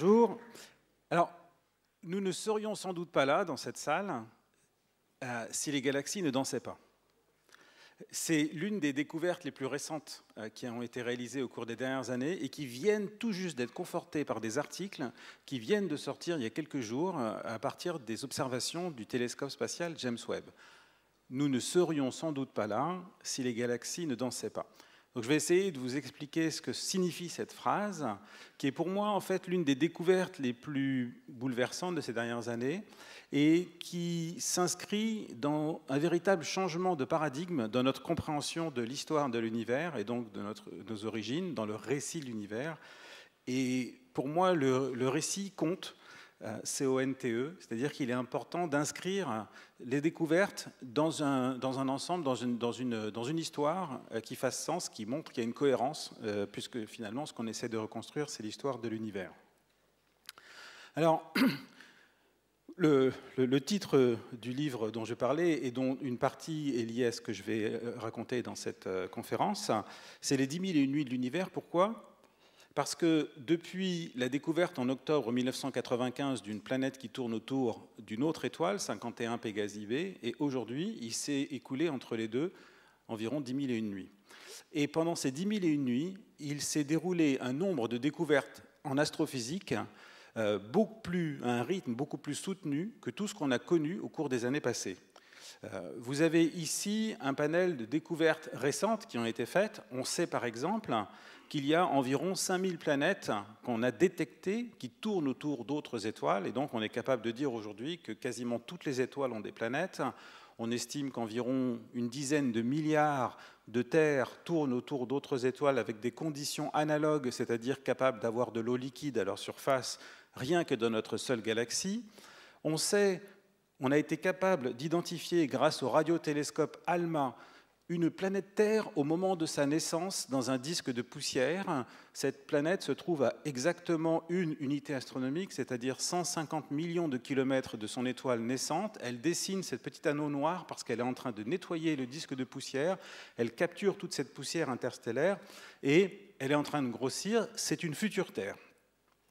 Bonjour. Alors, nous ne serions sans doute pas là, dans cette salle, euh, si les galaxies ne dansaient pas. C'est l'une des découvertes les plus récentes euh, qui ont été réalisées au cours des dernières années et qui viennent tout juste d'être confortées par des articles qui viennent de sortir il y a quelques jours euh, à partir des observations du télescope spatial James Webb. Nous ne serions sans doute pas là si les galaxies ne dansaient pas. Donc je vais essayer de vous expliquer ce que signifie cette phrase, qui est pour moi en fait l'une des découvertes les plus bouleversantes de ces dernières années et qui s'inscrit dans un véritable changement de paradigme dans notre compréhension de l'histoire de l'univers et donc de notre, nos origines, dans le récit de l'univers. Et pour moi, le, le récit compte euh, e c'est-à-dire qu'il est important d'inscrire les découvertes dans un, dans un ensemble, dans une, dans, une, dans une, histoire euh, qui fasse sens, qui montre qu'il y a une cohérence, euh, puisque finalement ce qu'on essaie de reconstruire, c'est l'histoire de l'univers. Alors, le, titre du livre dont je parlais et dont une partie est liée à ce que je vais raconter dans cette conférence, c'est Les 10 000 et une nuits de l'univers. Pourquoi parce que depuis la découverte en octobre 1995 d'une planète qui tourne autour d'une autre étoile, 51 Pégase B, et aujourd'hui, il s'est écoulé entre les deux environ 10 000 et une nuits. Et pendant ces 10 000 et une nuits, il s'est déroulé un nombre de découvertes en astrophysique euh, beaucoup plus, à un rythme beaucoup plus soutenu que tout ce qu'on a connu au cours des années passées. Euh, vous avez ici un panel de découvertes récentes qui ont été faites. On sait par exemple qu'il y a environ 5000 planètes qu'on a détectées qui tournent autour d'autres étoiles. Et donc, on est capable de dire aujourd'hui que quasiment toutes les étoiles ont des planètes. On estime qu'environ une dizaine de milliards de terres tournent autour d'autres étoiles avec des conditions analogues, c'est-à-dire capables d'avoir de l'eau liquide à leur surface, rien que dans notre seule galaxie. On sait, on a été capable d'identifier grâce au radiotélescope ALMA une planète Terre au moment de sa naissance dans un disque de poussière. Cette planète se trouve à exactement une unité astronomique, c'est-à-dire 150 millions de kilomètres de son étoile naissante. Elle dessine cette petite anneau noir parce qu'elle est en train de nettoyer le disque de poussière. Elle capture toute cette poussière interstellaire et elle est en train de grossir. C'est une future Terre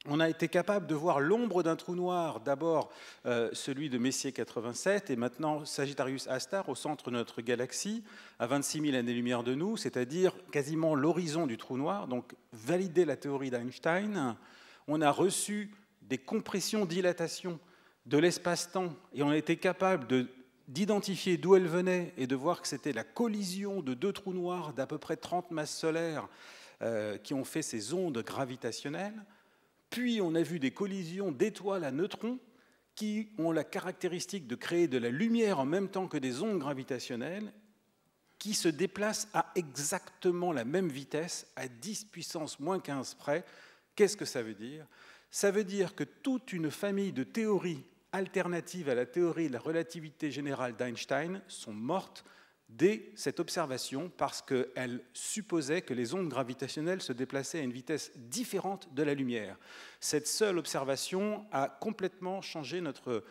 on a été capable de voir l'ombre d'un trou noir, d'abord euh, celui de Messier 87 et maintenant Sagittarius Astar au centre de notre galaxie, à 26 000 années-lumière de nous, c'est-à-dire quasiment l'horizon du trou noir. Donc, valider la théorie d'Einstein, on a reçu des compressions, dilatations de l'espace-temps et on a été capable d'identifier d'où elles venaient et de voir que c'était la collision de deux trous noirs d'à peu près 30 masses solaires euh, qui ont fait ces ondes gravitationnelles. Puis on a vu des collisions d'étoiles à neutrons qui ont la caractéristique de créer de la lumière en même temps que des ondes gravitationnelles qui se déplacent à exactement la même vitesse, à 10 puissance moins 15 près. Qu'est-ce que ça veut dire Ça veut dire que toute une famille de théories alternatives à la théorie de la relativité générale d'Einstein sont mortes dès cette observation parce qu'elle supposait que les ondes gravitationnelles se déplaçaient à une vitesse différente de la lumière. Cette seule observation a complètement changé notre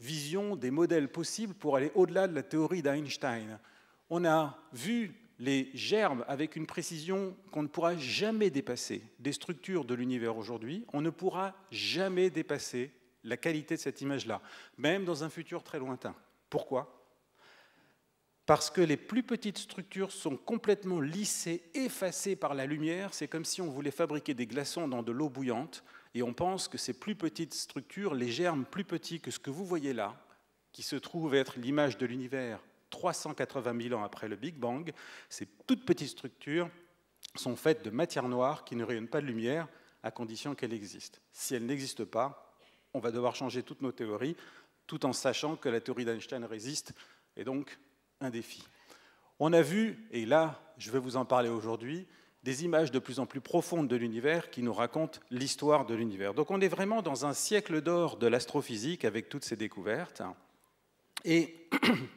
vision des modèles possibles pour aller au-delà de la théorie d'Einstein. On a vu les germes avec une précision qu'on ne pourra jamais dépasser des structures de l'univers aujourd'hui. On ne pourra jamais dépasser la qualité de cette image-là, même dans un futur très lointain. Pourquoi parce que les plus petites structures sont complètement lissées, effacées par la lumière. C'est comme si on voulait fabriquer des glaçons dans de l'eau bouillante, et on pense que ces plus petites structures, les germes plus petits que ce que vous voyez là, qui se trouve être l'image de l'univers 380 000 ans après le Big Bang, ces toutes petites structures sont faites de matière noire qui ne rayonne pas de lumière, à condition qu'elle existe. Si elle n'existe pas, on va devoir changer toutes nos théories, tout en sachant que la théorie d'Einstein résiste, et donc un défi. On a vu, et là je vais vous en parler aujourd'hui, des images de plus en plus profondes de l'univers qui nous racontent l'histoire de l'univers. Donc on est vraiment dans un siècle d'or de l'astrophysique avec toutes ces découvertes. Et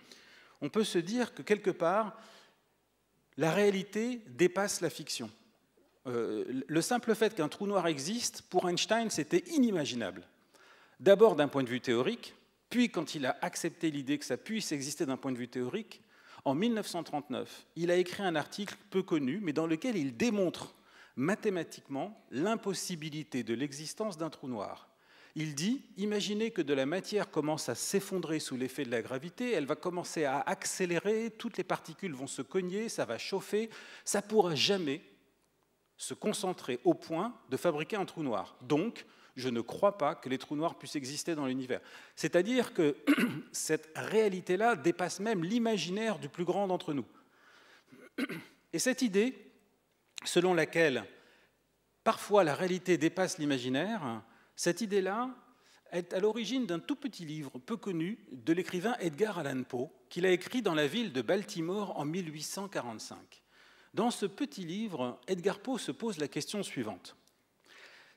on peut se dire que quelque part, la réalité dépasse la fiction. Euh, le simple fait qu'un trou noir existe, pour Einstein, c'était inimaginable. D'abord d'un point de vue théorique, puis, quand il a accepté l'idée que ça puisse exister d'un point de vue théorique, en 1939, il a écrit un article peu connu, mais dans lequel il démontre mathématiquement l'impossibilité de l'existence d'un trou noir. Il dit, imaginez que de la matière commence à s'effondrer sous l'effet de la gravité, elle va commencer à accélérer, toutes les particules vont se cogner, ça va chauffer, ça pourra jamais se concentrer au point de fabriquer un trou noir. Donc, je ne crois pas que les trous noirs puissent exister dans l'univers. C'est-à-dire que cette réalité-là dépasse même l'imaginaire du plus grand d'entre nous. Et cette idée, selon laquelle parfois la réalité dépasse l'imaginaire, cette idée-là est à l'origine d'un tout petit livre peu connu de l'écrivain Edgar Allan Poe, qu'il a écrit dans la ville de Baltimore en 1845. Dans ce petit livre, Edgar Poe se pose la question suivante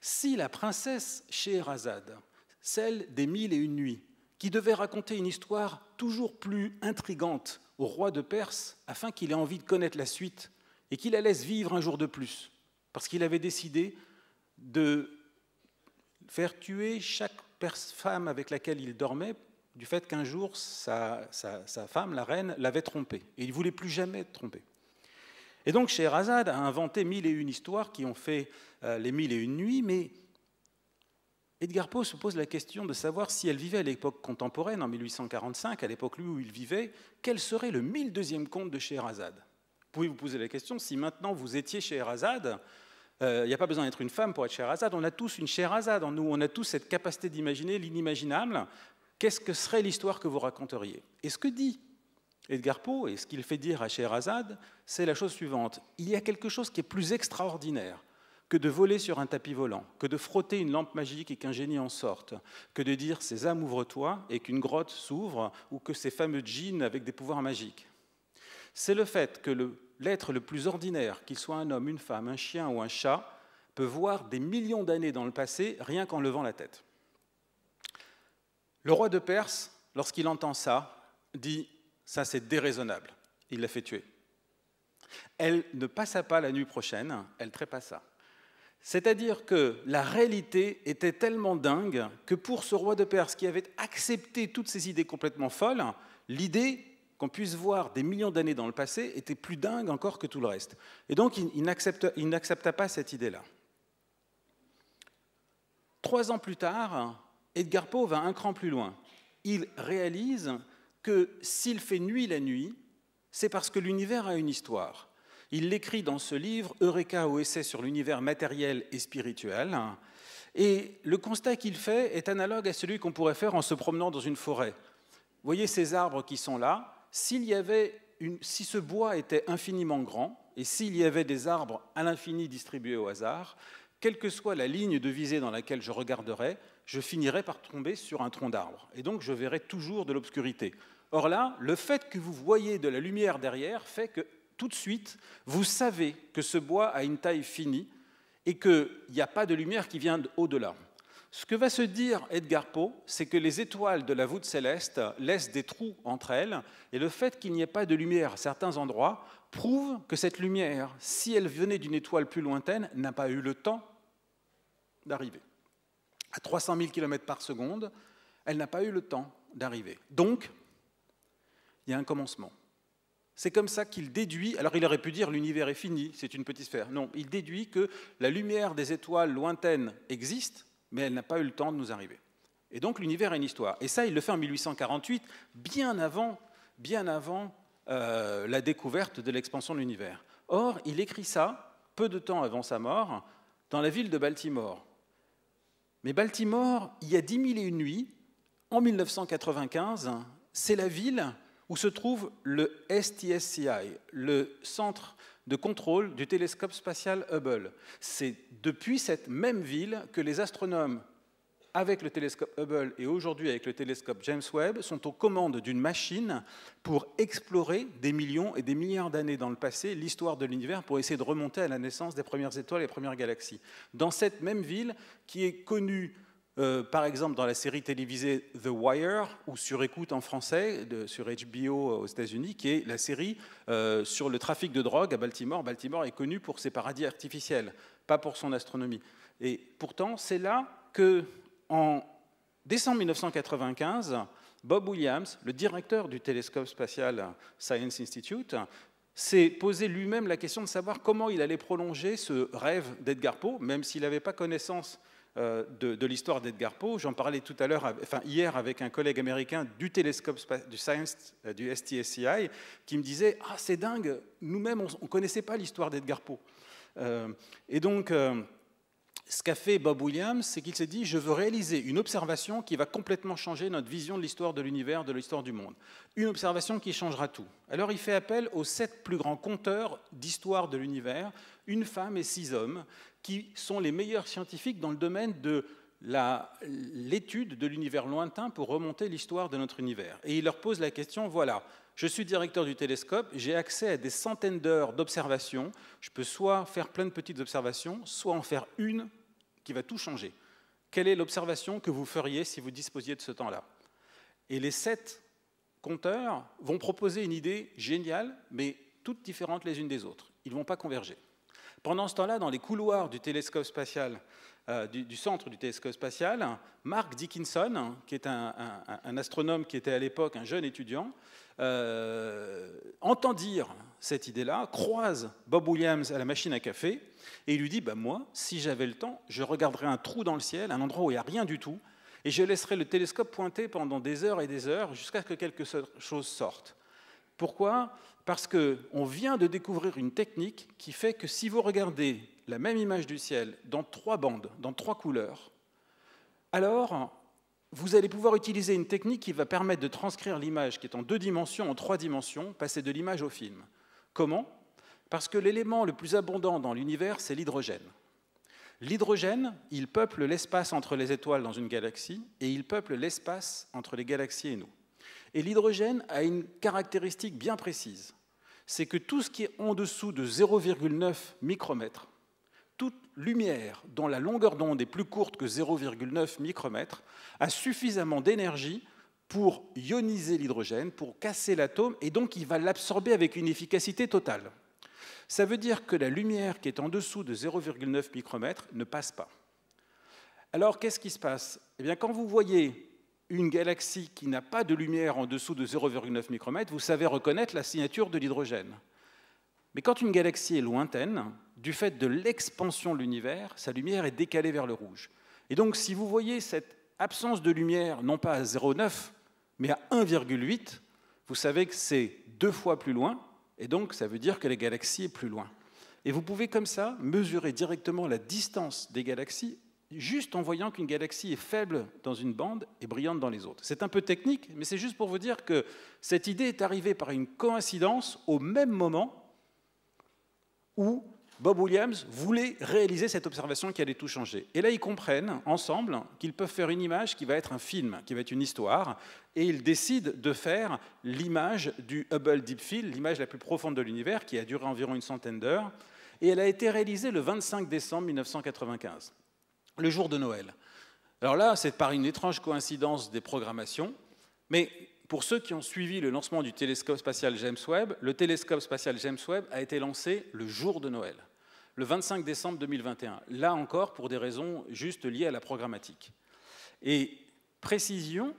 si la princesse Scheherazade, celle des mille et une nuits, qui devait raconter une histoire toujours plus intrigante au roi de Perse afin qu'il ait envie de connaître la suite et qu'il la laisse vivre un jour de plus, parce qu'il avait décidé de faire tuer chaque femme avec laquelle il dormait du fait qu'un jour sa, sa, femme, la reine, l'avait trompé. Et il ne voulait plus jamais être trompé. Et donc Scheherazade a inventé mille et une histoires qui ont fait euh, les mille et une nuits, mais Edgar Poe se pose la question de savoir si elle vivait à l'époque contemporaine, en 1845, à l'époque lui où il vivait, quel serait le mille deuxième conte de Scheherazade Pouvez vous poser la question, si maintenant vous étiez Scheherazade, euh, il n'y a pas besoin d'être une femme pour être Scheherazade, on a tous une Scheherazade en nous, on a tous cette capacité d'imaginer l'inimaginable, qu'est-ce que serait l'histoire que vous raconteriez Et ce que dit Edgar Poe, et ce qu'il fait dire à Scheherazade, c'est la chose suivante. Il y a quelque chose qui est plus extraordinaire que de voler sur un tapis volant, que de frotter une lampe magique et qu'un génie en sorte, que de dire ces âmes ouvre-toi et qu'une grotte s'ouvre, ou que ces fameux djinns avec des pouvoirs magiques. C'est le fait que l'être le, le plus ordinaire, qu'il soit un homme, une femme, un chien ou un chat, peut voir des millions d'années dans le passé rien qu'en levant la tête. Le roi de Perse, lorsqu'il entend ça, dit ça, c'est déraisonnable. Il l'a fait tuer. Elle ne passa pas la nuit prochaine, elle trépassa. C'est-à-dire que la réalité était tellement dingue que pour ce roi de Perse qui avait accepté toutes ces idées complètement folles, l'idée qu'on puisse voir des millions d'années dans le passé était plus dingue encore que tout le reste. Et donc il, il n'accepta pas cette idée-là. Trois ans plus tard, Edgar Poe va un cran plus loin. Il réalise que s'il fait nuit la nuit, c'est parce que l'univers a une histoire. Il l'écrit dans ce livre, Eureka au essai sur l'univers matériel et spirituel. Et le constat qu'il fait est analogue à celui qu'on pourrait faire en se promenant dans une forêt. voyez ces arbres qui sont là, s'il y avait une, si ce bois était infiniment grand, et s'il y avait des arbres à l'infini distribués au hasard, quelle que soit la ligne de visée dans laquelle je regarderais, je finirais par tomber sur un tronc d'arbre. Et donc je verrais toujours de l'obscurité. Or là, le fait que vous voyez de la lumière derrière fait que tout de suite, vous savez que ce bois a une taille finie et qu'il n'y a pas de lumière qui vient au-delà. Ce que va se dire Edgar Poe, c'est que les étoiles de la voûte céleste laissent des trous entre elles, et le fait qu'il n'y ait pas de lumière à certains endroits prouve que cette lumière, si elle venait d'une étoile plus lointaine, n'a pas eu le temps d'arriver. À 300 000 km par seconde, elle n'a pas eu le temps d'arriver. Donc, il y a un commencement. C'est comme ça qu'il déduit, alors il aurait pu dire l'univers est fini, c'est une petite sphère. Non, il déduit que la lumière des étoiles lointaines existe, mais elle n'a pas eu le temps de nous arriver. Et donc l'univers a une histoire. Et ça, il le fait en 1848, bien avant, bien avant euh, la découverte de l'expansion de l'univers. Or, il écrit ça, peu de temps avant sa mort, dans la ville de Baltimore. Mais Baltimore, il y a dix mille et une nuits, en 1995, c'est la ville où se trouve le STSCI, le centre de contrôle du télescope spatial Hubble. C'est depuis cette même ville que les astronomes, avec le télescope Hubble et aujourd'hui avec le télescope James Webb, sont aux commandes d'une machine pour explorer des millions et des milliards d'années dans le passé l'histoire de l'univers pour essayer de remonter à la naissance des premières étoiles et des premières galaxies. Dans cette même ville qui est connue euh, par exemple, dans la série télévisée The Wire, ou sur écoute en français, sur HBO euh, aux États-Unis, qui est la série euh, sur le trafic de drogue à Baltimore. Baltimore est connue pour ses paradis artificiels, pas pour son astronomie. Et pourtant, c'est là que, en décembre 1995, Bob Williams, le directeur du télescope spatial Science Institute, s'est posé lui-même la question de savoir comment il allait prolonger ce rêve d'Edgar Poe, même s'il n'avait pas connaissance euh, de, l'histoire d'Edgar Poe. J'en parlais tout à l'heure, enfin hier, avec un collègue américain du télescope du Science euh, du STSCI qui me disait Ah, c'est dingue, nous-mêmes, on ne connaissait pas l'histoire d'Edgar Poe. Euh, et donc. ce qu'a fait Bob Williams, c'est qu'il s'est dit je veux réaliser une observation qui va complètement changer notre vision de l'histoire de l'univers, de l'histoire du monde. Une observation qui changera tout. Alors il fait appel aux sept plus grands conteurs d'histoire de l'univers, une femme et six hommes, qui sont les meilleurs scientifiques dans le domaine de l'étude de l'univers lointain pour remonter l'histoire de notre univers. Et il leur pose la question, voilà, je suis directeur du télescope, j'ai accès à des centaines d'heures d'observations, je peux soit faire plein de petites observations, soit en faire une qui va tout changer. Quelle est l'observation que vous feriez si vous disposiez de ce temps-là Et les sept compteurs vont proposer une idée géniale, mais toutes différentes les unes des autres. Ils ne vont pas converger. Pendant ce temps-là, dans les couloirs du télescope spatial, euh, du, centre du télescope spatial, Mark Dickinson, qui est un, astronome qui était à l'époque un jeune étudiant, euh, entend dire cette idée-là, croise Bob Williams à la machine à café, et il lui dit bah, Moi, si j'avais le temps, je regarderais un trou dans le ciel, un endroit où il n'y a rien du tout, et je laisserais le télescope pointer pendant des heures et des heures jusqu'à ce que quelque chose sorte. Pourquoi Parce qu'on vient de découvrir une technique qui fait que si vous regardez la même image du ciel dans trois bandes, dans trois couleurs, alors vous allez pouvoir utiliser une technique qui va permettre de transcrire l'image qui est en deux dimensions, en trois dimensions, passer de l'image au film. Comment Parce que l'élément le plus abondant dans l'univers, c'est l'hydrogène. L'hydrogène, il peuple l'espace entre les étoiles dans une galaxie et il peuple l'espace entre les galaxies et nous. Et l'hydrogène a une caractéristique bien précise. C'est que tout ce qui est en dessous de 0,9 micromètre, toute lumière dont la longueur d'onde est plus courte que 0,9 micromètre, a suffisamment d'énergie pour ioniser l'hydrogène, pour casser l'atome, et donc il va l'absorber avec une efficacité totale. Ça veut dire que la lumière qui est en dessous de 0,9 micromètre ne passe pas. Alors qu'est-ce qui se passe Eh bien, quand vous voyez une galaxie qui n'a pas de lumière en dessous de 0,9 micromètres vous savez reconnaître la signature de l'hydrogène. Mais quand une galaxie est lointaine, du fait de l'expansion de l'univers, sa lumière est décalée vers le rouge. Et donc, si vous voyez cette absence de lumière, non pas à 0,9, mais à 1,8, vous savez que c'est deux fois plus loin, et donc ça veut dire que la galaxie est plus loin. Et vous pouvez comme ça mesurer directement la distance des galaxies juste en voyant qu'une galaxie est faible dans une bande et brillante dans les autres. C'est un peu technique, mais c'est juste pour vous dire que cette idée est arrivée par une coïncidence au même moment où Bob Williams voulait réaliser cette observation qui allait tout changer. Et là, ils comprennent ensemble qu'ils peuvent faire une image qui va être un film, qui va être une histoire, et ils décident de faire l'image du Hubble Deep Field, l'image la plus profonde de l'univers, qui a duré environ une centaine d'heures, et elle a été réalisée le 25 décembre 1995 le jour de Noël. Alors là, c'est par une étrange coïncidence des programmations, mais pour ceux qui ont suivi le lancement du télescope spatial James Webb, le télescope spatial James Webb a été lancé le jour de Noël, le 25 décembre 2021, là encore pour des raisons juste liées à la programmatique. Et précision,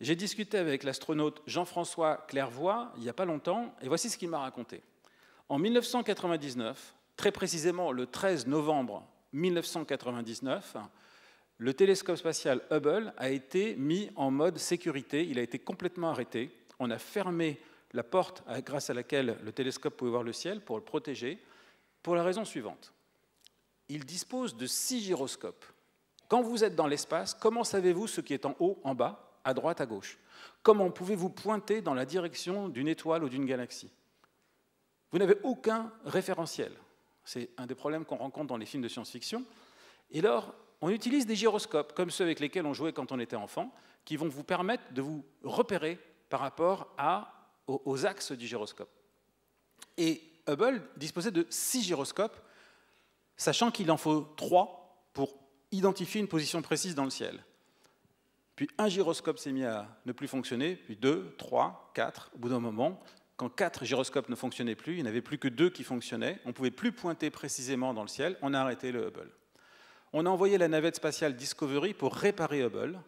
j'ai discuté avec l'astronaute Jean-François Clairvoy il n'y a pas longtemps, et voici ce qu'il m'a raconté. En 1999, très précisément le 13 novembre 1999, le télescope spatial Hubble a été mis en mode sécurité, il a été complètement arrêté. On a fermé la porte grâce à laquelle le télescope pouvait voir le ciel pour le protéger, pour la raison suivante. Il dispose de six gyroscopes. Quand vous êtes dans l'espace, comment savez-vous ce qui est en haut, en bas, à droite, à gauche Comment pouvez-vous pointer dans la direction d'une étoile ou d'une galaxie Vous n'avez aucun référentiel. C'est un des problèmes qu'on rencontre dans les films de science-fiction. Et alors, on utilise des gyroscopes, comme ceux avec lesquels on jouait quand on était enfant, qui vont vous permettre de vous repérer par rapport à, aux, aux axes du gyroscope. Et Hubble disposait de six gyroscopes, sachant qu'il en faut trois pour identifier une position précise dans le ciel. Puis un gyroscope s'est mis à ne plus fonctionner, puis deux, trois, quatre. Au bout d'un moment, quand quatre gyroscopes ne fonctionnaient plus, il n'y avait plus que deux qui fonctionnaient, on ne pouvait plus pointer précisément dans le ciel, on a arrêté le Hubble. On a envoyé la navette spatiale Discovery pour réparer Hubble.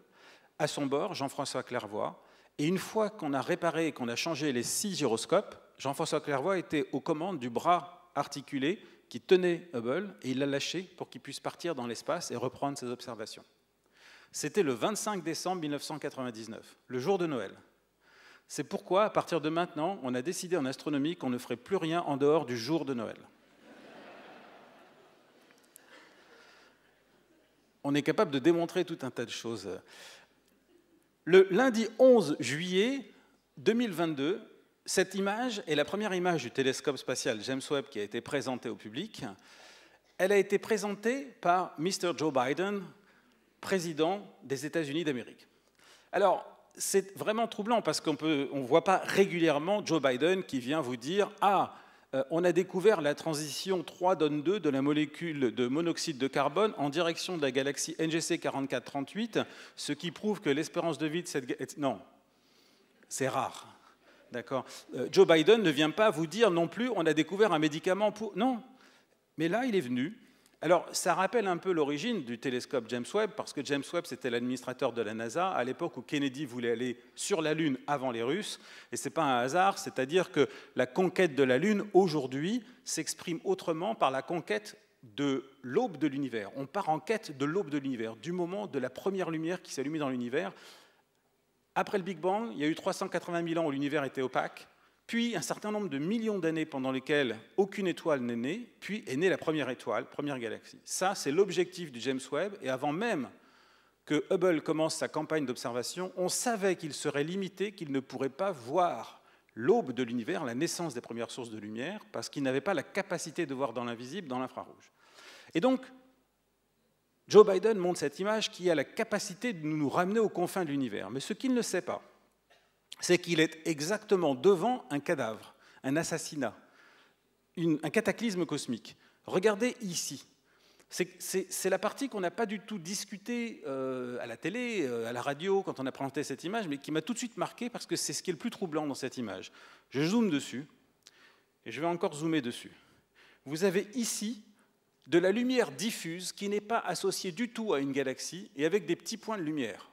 À son bord, Jean-François Clairvoy. Et une fois qu'on a réparé et qu'on a changé les six gyroscopes, Jean-François Clairvoy était aux commandes du bras articulé qui tenait Hubble et il l'a lâché pour qu'il puisse partir dans l'espace et reprendre ses observations. C'était le 25 décembre 1999, le jour de Noël. C'est pourquoi, à partir de maintenant, on a décidé en astronomie qu'on ne ferait plus rien en dehors du jour de Noël. on est capable de démontrer tout un tas de choses. Le lundi 11 juillet 2022, cette image est la première image du télescope spatial James Webb qui a été présentée au public. Elle a été présentée par Mr. Joe Biden, président des États-Unis d'Amérique. Alors, c'est vraiment troublant parce qu'on ne on voit pas régulièrement Joe Biden qui vient vous dire Ah, euh, on a découvert la transition 3-2 de la molécule de monoxyde de carbone en direction de la galaxie NGC 4438, ce qui prouve que l'espérance de vie de cette galaxie. Non, c'est rare. D'accord euh, Joe Biden ne vient pas vous dire non plus on a découvert un médicament pour. Non. Mais là, il est venu alors, ça rappelle un peu l'origine du télescope James Webb, parce que James Webb, c'était l'administrateur de la NASA à l'époque où Kennedy voulait aller sur la Lune avant les Russes, et ce n'est pas un hasard, c'est-à-dire que la conquête de la Lune, aujourd'hui, s'exprime autrement par la conquête de l'aube de l'univers. On part en quête de l'aube de l'univers, du moment de la première lumière qui allumée dans l'univers. Après le Big Bang, il y a eu 380 000 ans où l'univers était opaque puis un certain nombre de millions d'années pendant lesquelles aucune étoile n'est née, puis est née la première étoile, première galaxie. Ça, c'est l'objectif du James Webb, et avant même que Hubble commence sa campagne d'observation, on savait qu'il serait limité, qu'il ne pourrait pas voir l'aube de l'univers, la naissance des premières sources de lumière, parce qu'il n'avait pas la capacité de voir dans l'invisible, dans l'infrarouge. Et donc, Joe Biden montre cette image qui a la capacité de nous ramener aux confins de l'univers. Mais ce qu'il ne sait pas, c'est qu'il est exactement devant un cadavre, un assassinat, un cataclysme cosmique. Regardez ici. C'est la partie qu'on n'a pas du tout discutée euh, à la télé, euh, à la radio, quand on a présenté cette image, mais qui m'a tout de suite marqué parce que c'est ce qui est le plus troublant dans cette image. Je zoome dessus et je vais encore zoomer dessus. Vous avez ici de la lumière diffuse qui n'est pas associée du tout à une galaxie et avec des petits points de lumière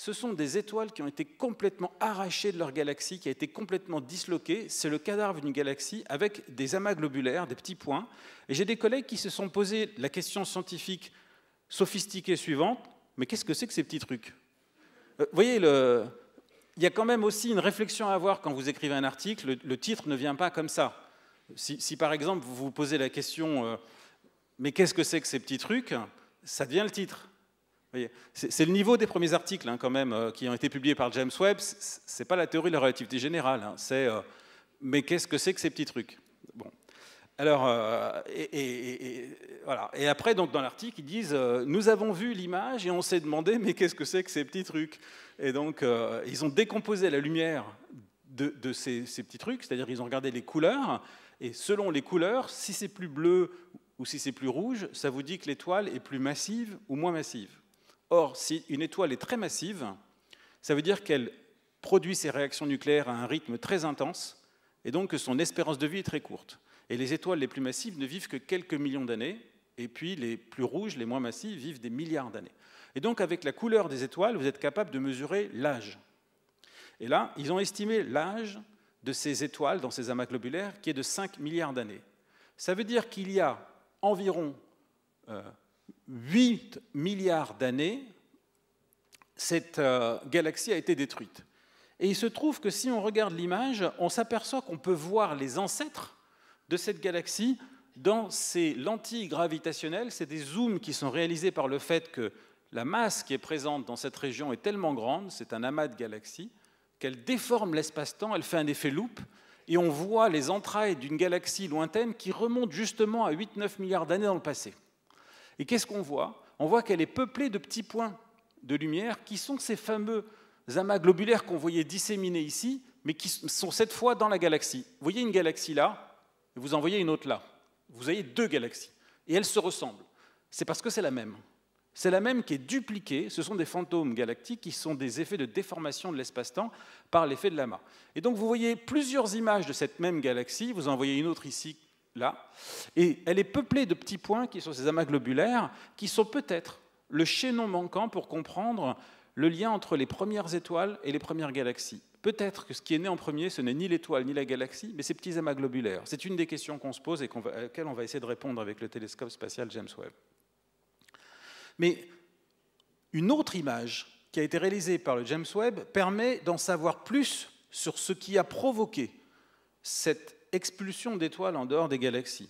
ce sont des étoiles qui ont été complètement arrachées de leur galaxie, qui a été complètement disloquée. C'est le cadavre d'une galaxie avec des amas globulaires, des petits points. Et j'ai des collègues qui se sont posé la question scientifique sophistiquée suivante mais qu'est-ce que c'est que ces petits trucs euh, Vous voyez, le... il y a quand même aussi une réflexion à avoir quand vous écrivez un article. Le, titre ne vient pas comme ça. Si, par exemple vous vous posez la question euh, mais qu'est-ce que c'est que ces petits trucs ça devient le titre. C'est le niveau des premiers articles, hein, quand même, euh, qui ont été publiés par James Webb. c'est pas la théorie de la relativité générale. Hein. c'est euh, mais qu'est-ce que c'est que ces petits trucs euh, et, après, donc, dans l'article, ils disent Nous avons vu l'image et on s'est demandé, mais qu'est-ce que c'est que ces petits trucs Et donc, ils ont décomposé la lumière de, ces, ces petits trucs, c'est-à-dire ils ont regardé les couleurs, et selon les couleurs, si c'est plus bleu ou si c'est plus rouge, ça vous dit que l'étoile est plus massive ou moins massive. Or, si une étoile est très massive, ça veut dire qu'elle produit ses réactions nucléaires à un rythme très intense, et donc que son espérance de vie est très courte. Et les étoiles les plus massives ne vivent que quelques millions d'années, et puis les plus rouges, les moins massives, vivent des milliards d'années. Et donc avec la couleur des étoiles, vous êtes capable de mesurer l'âge. Et là, ils ont estimé l'âge de ces étoiles dans ces amas globulaires qui est de 5 milliards d'années. Ça veut dire qu'il y a environ euh, 8 milliards d'années, cette euh, galaxie a été détruite. Et il se trouve que si on regarde l'image, on s'aperçoit qu'on peut voir les ancêtres de cette galaxie dans ces lentilles gravitationnelles. C'est des zooms qui sont réalisés par le fait que la masse qui est présente dans cette région est tellement grande, c'est un amas de galaxies, qu'elle déforme l'espace-temps, elle fait un effet loupe, et on voit les entrailles d'une galaxie lointaine qui remonte justement à 8-9 milliards d'années dans le passé. Et qu'est-ce qu'on voit On voit, qu'elle est peuplée de petits points de lumière qui sont ces fameux amas globulaires qu'on voyait disséminés ici, mais qui sont cette fois dans la galaxie. Vous voyez une galaxie là, et vous en voyez une autre là. Vous avez deux galaxies, et elles se ressemblent. C'est parce que c'est la même. C'est la même qui est dupliquée. Ce sont des fantômes galactiques qui sont des effets de déformation de l'espace-temps par l'effet de l'amas. Et donc vous voyez plusieurs images de cette même galaxie. Vous en voyez une autre ici et elle est peuplée de petits points qui sont ces amas globulaires, qui sont peut-être le chaînon manquant pour comprendre le lien entre les premières étoiles et les premières galaxies. Peut-être que ce qui est né en premier, ce n'est ni l'étoile ni la galaxie, mais ces petits amas globulaires. C'est une des questions qu'on se pose et à laquelle on va essayer de répondre avec le télescope spatial James Webb. Mais une autre image qui a été réalisée par le James Webb permet d'en savoir plus sur ce qui a provoqué cette expulsion d'étoiles en dehors des galaxies.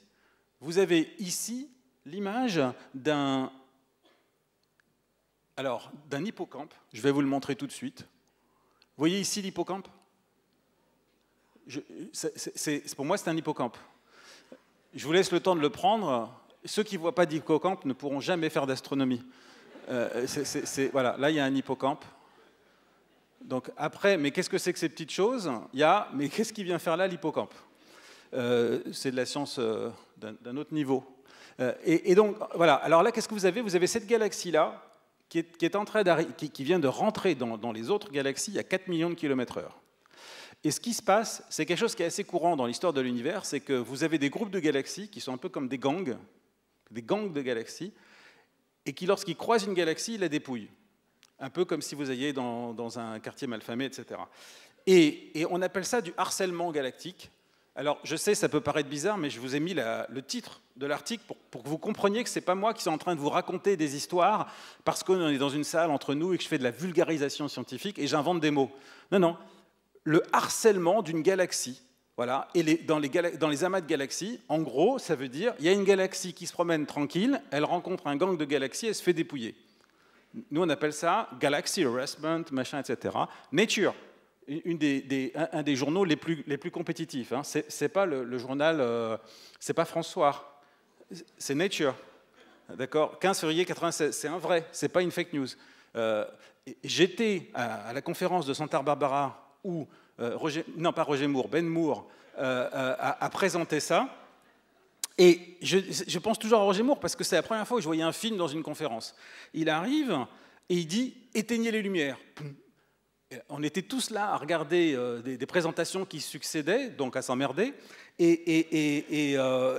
Vous avez ici l'image d'un alors d'un hippocampe. Je vais vous le montrer tout de suite. Vous voyez ici l'hippocampe Pour moi, c'est un hippocampe. Je vous laisse le temps de le prendre. Ceux qui ne voient pas d'hippocampe ne pourront jamais faire d'astronomie. Euh, voilà, là, il y a un hippocampe. Donc après, mais qu'est-ce que c'est que ces petites choses Il y a, mais qu'est-ce qui vient faire là l'hippocampe euh, c'est de la science euh, d'un autre niveau. Euh, et, donc, voilà. Alors là, qu'est-ce que vous avez Vous avez cette galaxie-là qui, est, en train qui, vient de rentrer dans, les autres galaxies à 4 millions de kilomètres heure. Et ce qui se passe, c'est quelque chose qui est assez courant dans l'histoire de l'univers, c'est que vous avez des groupes de galaxies qui sont un peu comme des gangs, des gangs de galaxies, et qui, lorsqu'ils croisent une galaxie, la dépouillent. Un peu comme si vous alliez dans, un quartier malfamé, etc. et on appelle ça du harcèlement galactique, alors, je sais, ça peut paraître bizarre, mais je vous ai mis le titre de l'article pour, que vous compreniez que ce n'est pas moi qui suis en train de vous raconter des histoires parce qu'on est dans une salle entre nous et que je fais de la vulgarisation scientifique et j'invente des mots. Non, non. Le harcèlement d'une galaxie. Voilà. Et dans, les dans les amas de galaxies, en gros, ça veut dire il y a une galaxie qui se promène tranquille, elle rencontre un gang de galaxies, et se fait dépouiller. Nous, on appelle ça galaxy harassment, machin, etc. Nature, un, des journaux les plus, compétitifs. Hein. C'est Ce pas le, journal, euh, c'est pas François, c'est Nature. D'accord 15 février 96, c'est un vrai, c'est pas une fake news. Euh, j'étais à, la conférence de Santa Barbara où, euh, non pas Roger Moore, Ben Moore a, présenté ça. Et je, pense toujours à Roger Moore parce que c'est la première fois que je voyais un film dans une conférence. Il arrive et il dit éteignez les lumières. Euh, on était tous là à regarder euh, des, présentations qui succédaient, donc à s'emmerder. Et, et, et, euh,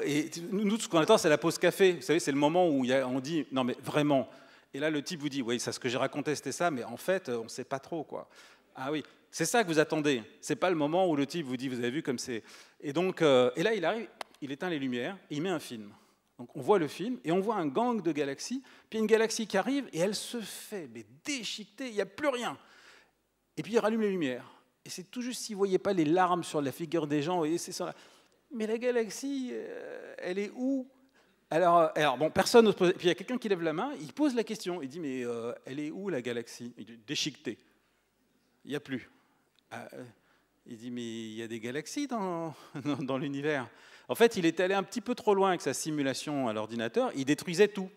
nous, ce qu'on attend, c'est la pause café. Vous savez, c'est le moment où on dit non, mais vraiment. Et là, le type vous dit oui, c'est ce que j'ai raconté, c'était ça, mais en fait, on ne sait pas trop quoi. Ah oui, c'est ça que vous attendez. C'est pas le moment où le type vous dit vous avez vu comme c'est. Et donc, et là, il arrive, il éteint les lumières, il met un film. Donc on voit le film et on voit un gang de galaxies, puis une galaxie qui arrive et elle se fait mais déchiqueter, il n'y a plus rien. Et puis il rallume les lumières. Et c'est tout juste s'il ne voyait pas les larmes sur la figure des gens. c'est ça. Mais la galaxie, euh, elle est où alors, euh, alors, bon, personne n'ose Puis il y a quelqu'un qui lève la main, il pose la question. Il dit Mais euh, elle est où la galaxie Il dit Déchiquetée. Il n'y a plus. Ah, il dit Mais il y a des galaxies dans, dans, l'univers. En fait, il est allé un petit peu trop loin avec sa simulation à l'ordinateur il détruisait tout.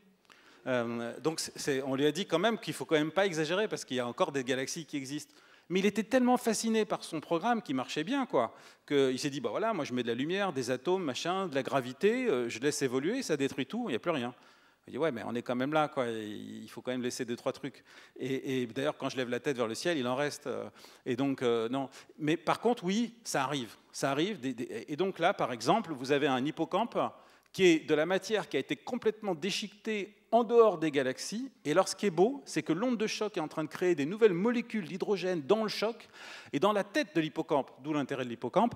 donc on lui a dit quand même qu'il faut quand même pas exagérer parce qu'il y a encore des galaxies qui existent. Mais il était tellement fasciné par son programme qui marchait bien, quoi, qu'il s'est dit bah voilà, moi je mets de la lumière, des atomes, machin, de la gravité, euh, je laisse évoluer, ça détruit tout, il n'y a plus rien. Il dit ouais, mais on est quand même là, quoi. Il faut quand même laisser deux trois trucs. Et, d'ailleurs, quand je lève la tête vers le ciel, il en reste. Euh, et donc euh, non. Mais par contre, oui, ça arrive, ça arrive. Et donc là, par exemple, vous avez un hippocampe qui est de la matière qui a été complètement déchiquetée en dehors des galaxies. Et alors, ce qui est beau, c'est que l'onde de choc est en train de créer des nouvelles molécules d'hydrogène dans le choc et dans la tête de l'hippocampe, d'où l'intérêt de l'hippocampe.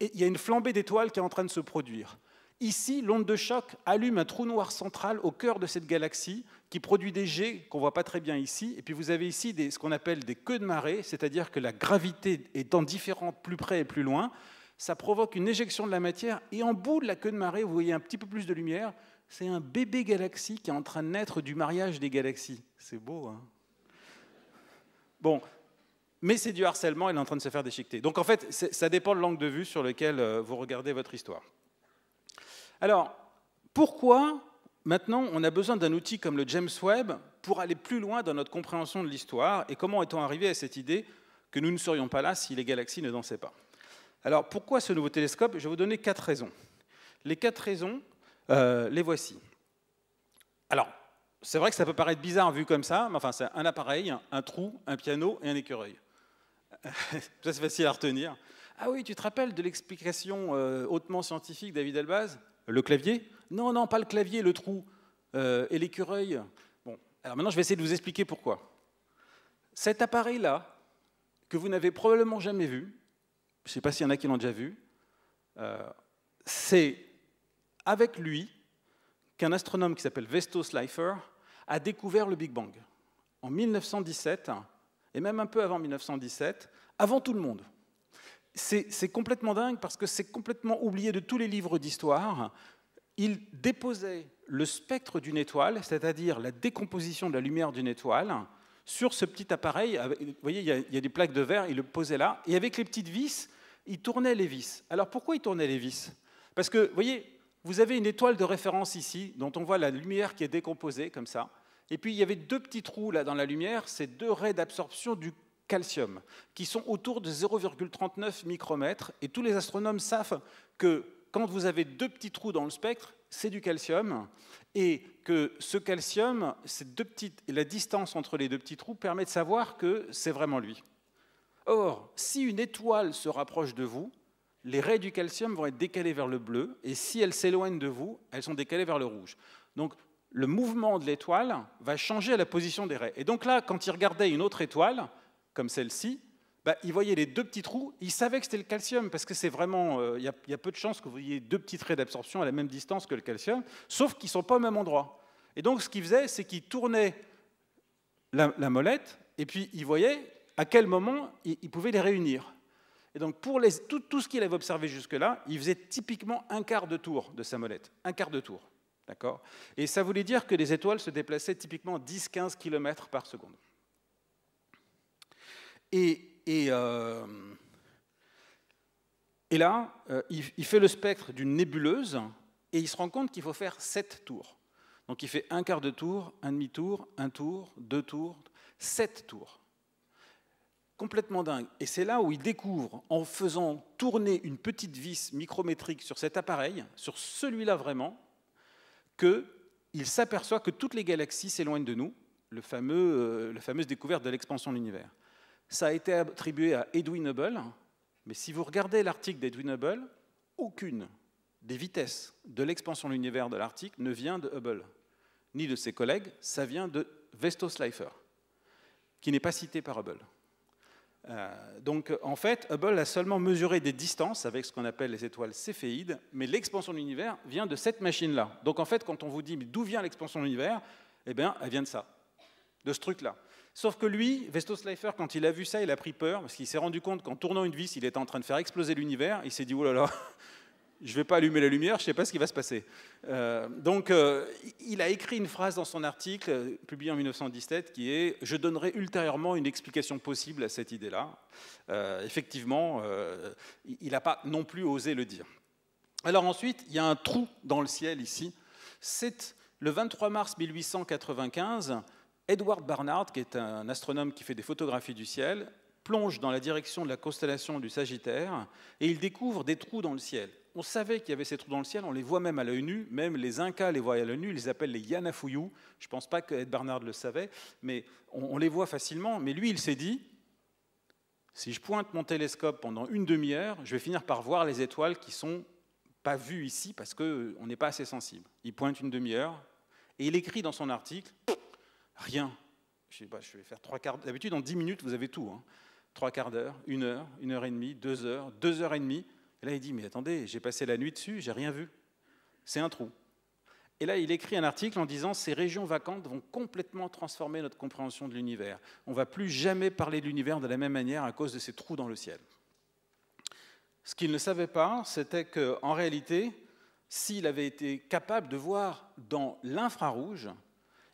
il y a une flambée d'étoiles qui est en train de se produire. Ici, l'onde de choc allume un trou noir central au cœur de cette galaxie qui produit des jets qu'on voit pas très bien ici. Et puis vous avez ici ce qu'on appelle des queues de marée, c'est-à-dire que la gravité étant différente plus près et plus loin, ça provoque une éjection de la matière. Et en bout de la queue de marée, vous voyez un petit peu plus de lumière c'est un bébé galaxie qui est en train de naître du mariage des galaxies. C'est beau, hein Bon, mais c'est du harcèlement, il est en train de se faire déchiqueter. Donc en fait, ça dépend de l'angle de vue sur lequel euh, vous regardez votre histoire. Alors, pourquoi maintenant on a besoin d'un outil comme le James Webb pour aller plus loin dans notre compréhension de l'histoire et comment est-on arrivé à cette idée que nous ne serions pas là si les galaxies ne dansaient pas Alors pourquoi ce nouveau télescope Je vais vous donner quatre raisons. Les quatre raisons, euh, les voici. Alors, c'est vrai que ça peut paraître bizarre vu comme ça, mais enfin, c'est un appareil, un trou, un piano et un écureuil. ça, c'est facile à retenir. Ah oui, tu te rappelles de l'explication euh, hautement scientifique David Albaz Le clavier Non, non, pas le clavier, le trou euh, et l'écureuil. Bon, alors maintenant, je vais essayer de vous expliquer pourquoi. Cet appareil-là, que vous n'avez probablement jamais vu, je ne sais pas s'il y en a qui l'ont déjà vu, c'est avec lui qu'un astronome qui s'appelle Vesto Slipher a découvert le Big Bang en 1917, et même un peu avant 1917, avant tout le monde. C'est complètement dingue parce que c'est complètement oublié de tous les livres d'histoire. Il déposait le spectre d'une étoile, c'est-à-dire la décomposition de la lumière d'une étoile, sur ce petit appareil. Vous voyez, il y, a, il y, des plaques de verre, il le posait là, et avec les petites vis, il tournait les vis. Alors pourquoi il tournait les vis Parce que, vous voyez, vous avez une étoile de référence ici, dont on voit la lumière qui est décomposée comme ça. Et puis il y avait deux petits trous là dans la lumière, c'est deux raies d'absorption du calcium, qui sont autour de 0,39 micromètres. Et tous les astronomes savent que quand vous avez deux petits trous dans le spectre, c'est du calcium, et que ce calcium, ces deux petites, la distance entre les deux petits trous permet de savoir que c'est vraiment lui. Or, si une étoile se rapproche de vous, les raies du calcium vont être décalées vers le bleu, et si elles s'éloignent de vous, elles sont décalées vers le rouge. Donc le mouvement de l'étoile va changer la position des raies. Et donc là, quand il regardait une autre étoile, comme celle-ci, bah, il voyait les deux petits trous, il savait que c'était le calcium, parce que c'est vraiment, euh, il y, a peu de chances que vous ayez deux petits traits d'absorption à la même distance que le calcium, sauf qu'ils ne sont pas au même endroit. Et donc ce qu'il faisait, c'est qu'il tournait la, molette, et puis il voyait à quel moment il pouvait les réunir. Et donc, pour tout, ce qu'il avait observé jusque-là, il faisait typiquement un quart de tour de sa molette. Un quart de tour. D'accord Et ça voulait dire que les étoiles se déplaçaient typiquement 10-15 km par seconde. Et, euh, là, euh, il, il, fait le spectre d'une nébuleuse et il se rend compte qu'il faut faire 7 tours. Donc il fait un quart de tour, un demi-tour, un tour, deux tours, 7 tours complètement dingue. Et c'est là où il découvre, en faisant tourner une petite vis micrométrique sur cet appareil, sur celui-là vraiment, qu'il s'aperçoit que toutes les galaxies s'éloignent de nous, le fameux, euh, la fameuse découverte de l'expansion de l'univers. Ça a été attribué à Edwin Hubble, mais si vous regardez l'article d'Edwin Hubble, aucune des vitesses de l'expansion de l'univers de l'article ne vient de Hubble, ni de ses collègues, ça vient de Vesto Slipher, qui n'est pas cité par Hubble. Euh, donc en fait, Hubble a seulement mesuré des distances avec ce qu'on appelle les étoiles céphéides, mais l'expansion de l'univers vient de cette machine-là. Donc en fait, quand on vous dit d'où vient l'expansion de l'univers, eh bien, elle vient de ça, de ce truc-là. Sauf que lui, Vesto Slifer, quand il a vu ça, il a pris peur, parce qu'il s'est rendu compte qu'en tournant une vis, il était en train de faire exploser l'univers. Il s'est dit, oh là là, je ne vais pas allumer la lumière, je ne sais pas ce qui va se passer. Euh, donc, euh, il a écrit une phrase dans son article, euh, publié en 1917, qui est « Je donnerai ultérieurement une explication possible à cette idée-là Effectivement, il n'a pas non plus osé le dire. Alors ensuite, il y a un trou dans le ciel ici. C'est le 23 mars 1895, Edward Barnard, qui est un astronome qui fait des photographies du ciel, plonge dans la direction de la constellation du Sagittaire et il découvre des trous dans le ciel on savait qu'il y avait ces trous dans le ciel, on les voit même à l'œil nu, même les Incas les voyaient à l'œil nu, ils les appellent les Yanafuyu, je ne pense pas que Ed Barnard le savait, mais on, les voit facilement, mais lui il s'est dit, si je pointe mon télescope pendant une demi-heure, je vais finir par voir les étoiles qui sont pas vues ici parce qu'on euh, n'est pas assez sensible. Il pointe une demi-heure et il écrit dans son article, rien, je, sais pas, je vais faire trois quarts d'habitude en dix minutes vous avez tout, hein. trois quarts d'heure, une heure, une heure et demie, deux heures, deux heures et demie. Et là, il dit, mais attendez, j'ai passé la nuit dessus, j'ai rien vu. C'est un trou. Et là, il écrit un article en disant ces régions vacantes vont complètement transformer notre compréhension de l'univers. On ne va plus jamais parler de l'univers de la même manière à cause de ces trous dans le ciel. Ce qu'il ne savait pas, c'était qu'en réalité, s'il avait été capable de voir dans l'infrarouge,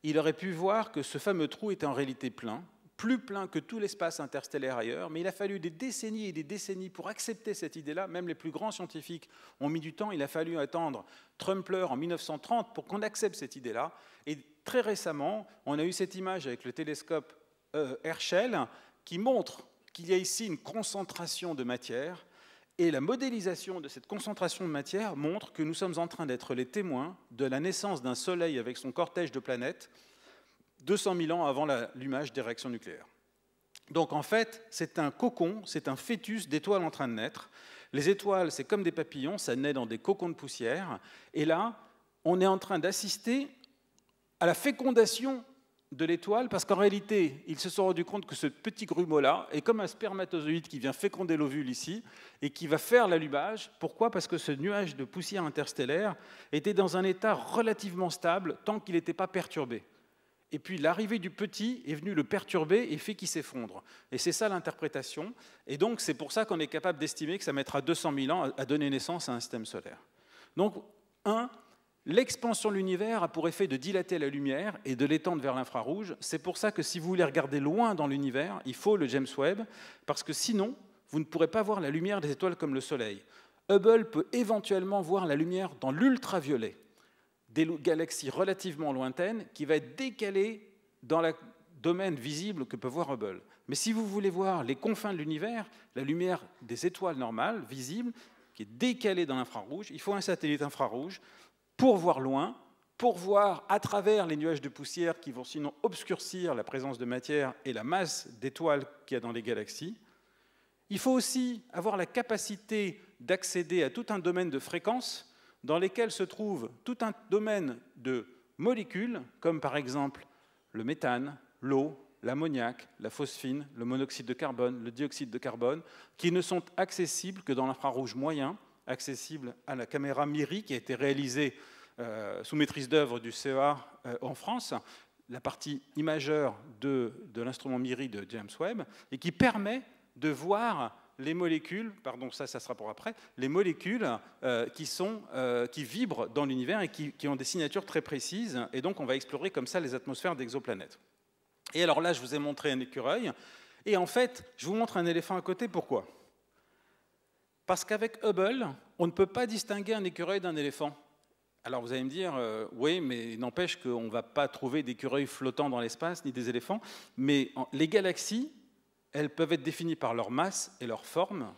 il aurait pu voir que ce fameux trou était en réalité plein plus plein que tout l'espace interstellaire ailleurs, mais il a fallu des décennies et des décennies pour accepter cette idée-là. Même les plus grands scientifiques ont mis du temps. Il a fallu attendre Trumpler en 1930 pour qu'on accepte cette idée-là. Et très récemment, on a eu cette image avec le télescope euh, Herschel qui montre qu'il y a ici une concentration de matière. Et la modélisation de cette concentration de matière montre que nous sommes en train d'être les témoins de la naissance d'un Soleil avec son cortège de planètes 200 000 ans avant l'allumage des réactions nucléaires. Donc en fait, c'est un cocon, c'est un fœtus d'étoiles en train de naître. Les étoiles, c'est comme des papillons, ça naît dans des cocons de poussière. Et là, on est en train d'assister à la fécondation de l'étoile, parce qu'en réalité, ils se sont rendus compte que ce petit grumeau-là est comme un spermatozoïde qui vient féconder l'ovule ici et qui va faire l'allumage. Pourquoi Parce que ce nuage de poussière interstellaire était dans un état relativement stable tant qu'il n'était pas perturbé. Et puis l'arrivée du petit est venue le perturber et fait qu'il s'effondre. Et c'est ça l'interprétation. Et donc c'est pour ça qu'on est capable d'estimer que ça mettra 200 000 ans à donner naissance à un système solaire. Donc, un, l'expansion de l'univers a pour effet de dilater la lumière et de l'étendre vers l'infrarouge. C'est pour ça que si vous voulez regarder loin dans l'univers, il faut le James Webb, parce que sinon, vous ne pourrez pas voir la lumière des étoiles comme le Soleil. Hubble peut éventuellement voir la lumière dans l'ultraviolet des galaxies relativement lointaines qui va être décalée dans le domaine visible que peut voir Hubble. Mais si vous voulez voir les confins de l'univers, la lumière des étoiles normales, visible, qui est décalée dans l'infrarouge, il faut un satellite infrarouge pour voir loin, pour voir à travers les nuages de poussière qui vont sinon obscurcir la présence de matière et la masse d'étoiles qu'il y a dans les galaxies. Il faut aussi avoir la capacité d'accéder à tout un domaine de fréquences dans lesquels se trouve tout un domaine de molécules, comme par exemple le méthane, l'eau, l'ammoniac, la phosphine, le monoxyde de carbone, le dioxyde de carbone, qui ne sont accessibles que dans l'infrarouge moyen, accessible à la caméra MIRI qui a été réalisée euh, sous maîtrise d'œuvre du CEA euh, en France, la partie imageur de l'instrument MIRI de James Webb, et qui permet de voir les molécules, pardon, ça, ça sera pour après, les molécules euh, qui, sont, euh, qui vibrent dans l'univers et qui, ont des signatures très précises. Et donc, on va explorer comme ça les atmosphères d'exoplanètes. Et alors là, je vous ai montré un écureuil. Et en fait, je vous montre un éléphant à côté. Pourquoi Parce qu'avec Hubble, on ne peut pas distinguer un écureuil d'un éléphant. Alors vous allez me dire, euh, oui, mais n'empêche qu'on ne va pas trouver d'écureuils flottant dans l'espace, ni des éléphants, mais les galaxies elles peuvent être définies par leur masse et leur forme.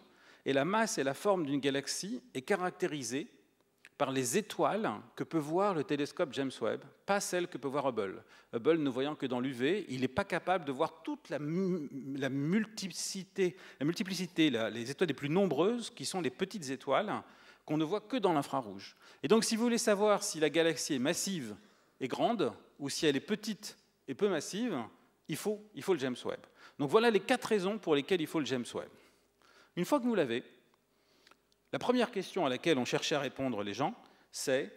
Et la masse et la forme d'une galaxie est caractérisée par les étoiles que peut voir le télescope James Webb, pas celles que peut voir Hubble. Hubble, ne voyant que dans l'UV, il n'est pas capable de voir toute la, multiplicité, la multiplicité les étoiles les plus nombreuses, qui sont les petites étoiles, qu'on ne voit que dans l'infrarouge. Et donc, si vous voulez savoir si la galaxie est massive et grande, ou si elle est petite et peu massive, il faut le James Webb. Donc voilà les quatre raisons pour lesquelles il faut le James Webb. Une fois que vous l'avez, la première question à laquelle on cherchait à répondre les gens, c'est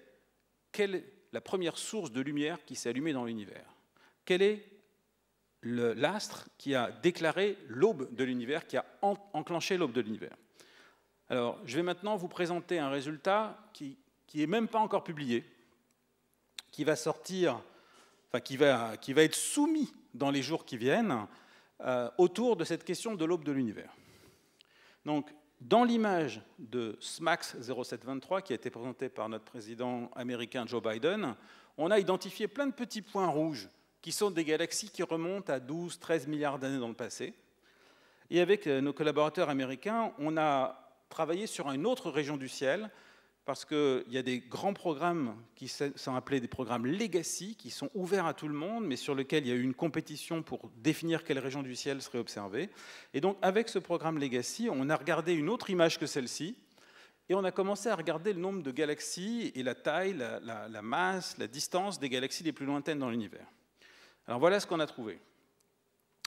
quelle est la première source de lumière qui s'est allumée dans l'univers Quel est l'astre qui a déclaré l'aube de l'univers, qui a enclenché l'aube de l'univers Alors, je vais maintenant vous présenter un résultat qui n'est même pas encore publié, qui va sortir, enfin qui va être soumis dans les jours qui viennent euh, autour de cette question de l'aube de l'univers. Donc, dans l'image de SMAX 0723 qui a été présentée par notre président américain Joe Biden, on a identifié plein de petits points rouges qui sont des galaxies qui remontent à 12-13 milliards d'années dans le passé. Et avec euh, nos collaborateurs américains, on a travaillé sur une autre région du ciel parce qu'il y a des grands programmes qui sont appelés des programmes legacy, qui sont ouverts à tout le monde, mais sur lesquels il y a eu une compétition pour définir quelle région du ciel serait observée. Et donc, avec ce programme legacy, on a regardé une autre image que celle-ci, et on a commencé à regarder le nombre de galaxies et la taille, la, masse, la distance des galaxies les plus lointaines dans l'univers. Alors voilà ce qu'on a trouvé.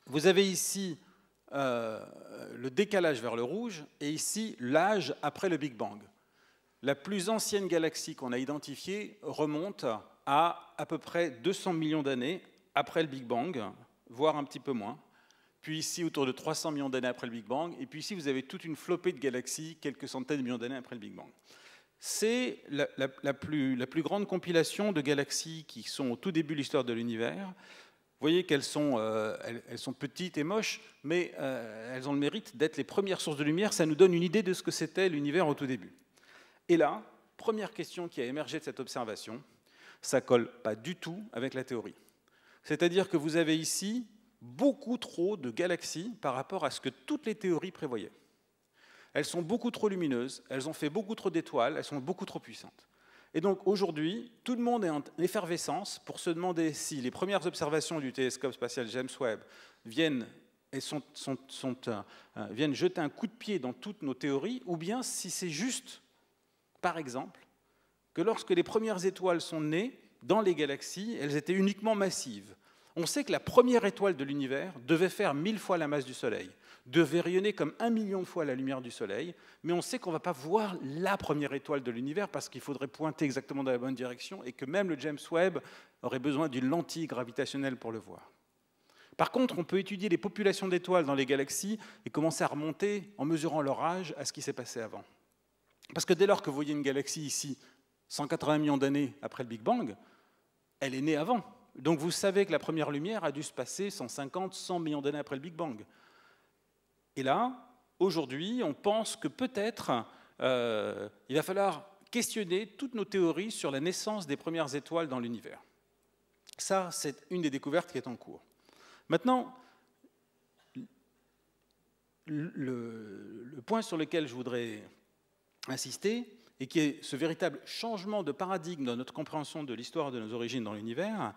Vous avez ici euh, le décalage vers le rouge et ici l'âge après le Big Bang. La plus ancienne galaxie qu'on a identifiée remonte à à peu près 200 millions d'années après le Big Bang, voire un petit peu moins. Puis ici, autour de 300 millions d'années après le Big Bang. Et puis ici, vous avez toute une flopée de galaxies quelques centaines de millions d'années après le Big Bang. C'est la, plus, grande compilation de galaxies qui sont au tout début de l'histoire de l'univers. Vous voyez qu'elles sont, euh, elles, sont petites et moches, mais euh, elles ont le mérite d'être les premières sources de lumière. Ça nous donne une idée de ce que c'était l'univers au tout début. Et là, première question qui a émergé de cette observation, ça colle pas du tout avec la théorie. C'est-à-dire que vous avez ici beaucoup trop de galaxies par rapport à ce que toutes les théories prévoyaient. Elles sont beaucoup trop lumineuses, elles ont fait beaucoup trop d'étoiles, elles sont beaucoup trop puissantes. Et donc aujourd'hui, tout le monde est en effervescence pour se demander si les premières observations du télescope spatial James Webb viennent, et sont, euh, euh, viennent jeter un coup de pied dans toutes nos théories, ou bien si c'est juste par exemple, que lorsque les premières étoiles sont nées dans les galaxies, elles étaient uniquement massives. On sait que la première étoile de l'univers devait faire mille fois la masse du Soleil, devait rayonner comme un million de fois la lumière du Soleil, mais on sait qu'on ne va pas voir la première étoile de l'univers parce qu'il faudrait pointer exactement dans la bonne direction et que même le James Webb aurait besoin d'une lentille gravitationnelle pour le voir. Par contre, on peut étudier les populations d'étoiles dans les galaxies et commencer à remonter en mesurant leur âge à ce qui s'est passé avant. Parce que dès lors que vous voyez une galaxie ici, 180 millions d'années après le Big Bang, elle est née avant. Donc vous savez que la première lumière a dû se passer 150, 100 millions d'années après le Big Bang. Et là, aujourd'hui, on pense que peut-être euh, il va falloir questionner toutes nos théories sur la naissance des premières étoiles dans l'univers. Ça, c'est une des découvertes qui est en cours. Maintenant, le point sur lequel je voudrais et qui est ce véritable changement de paradigme dans notre compréhension de l'histoire de nos origines dans l'univers,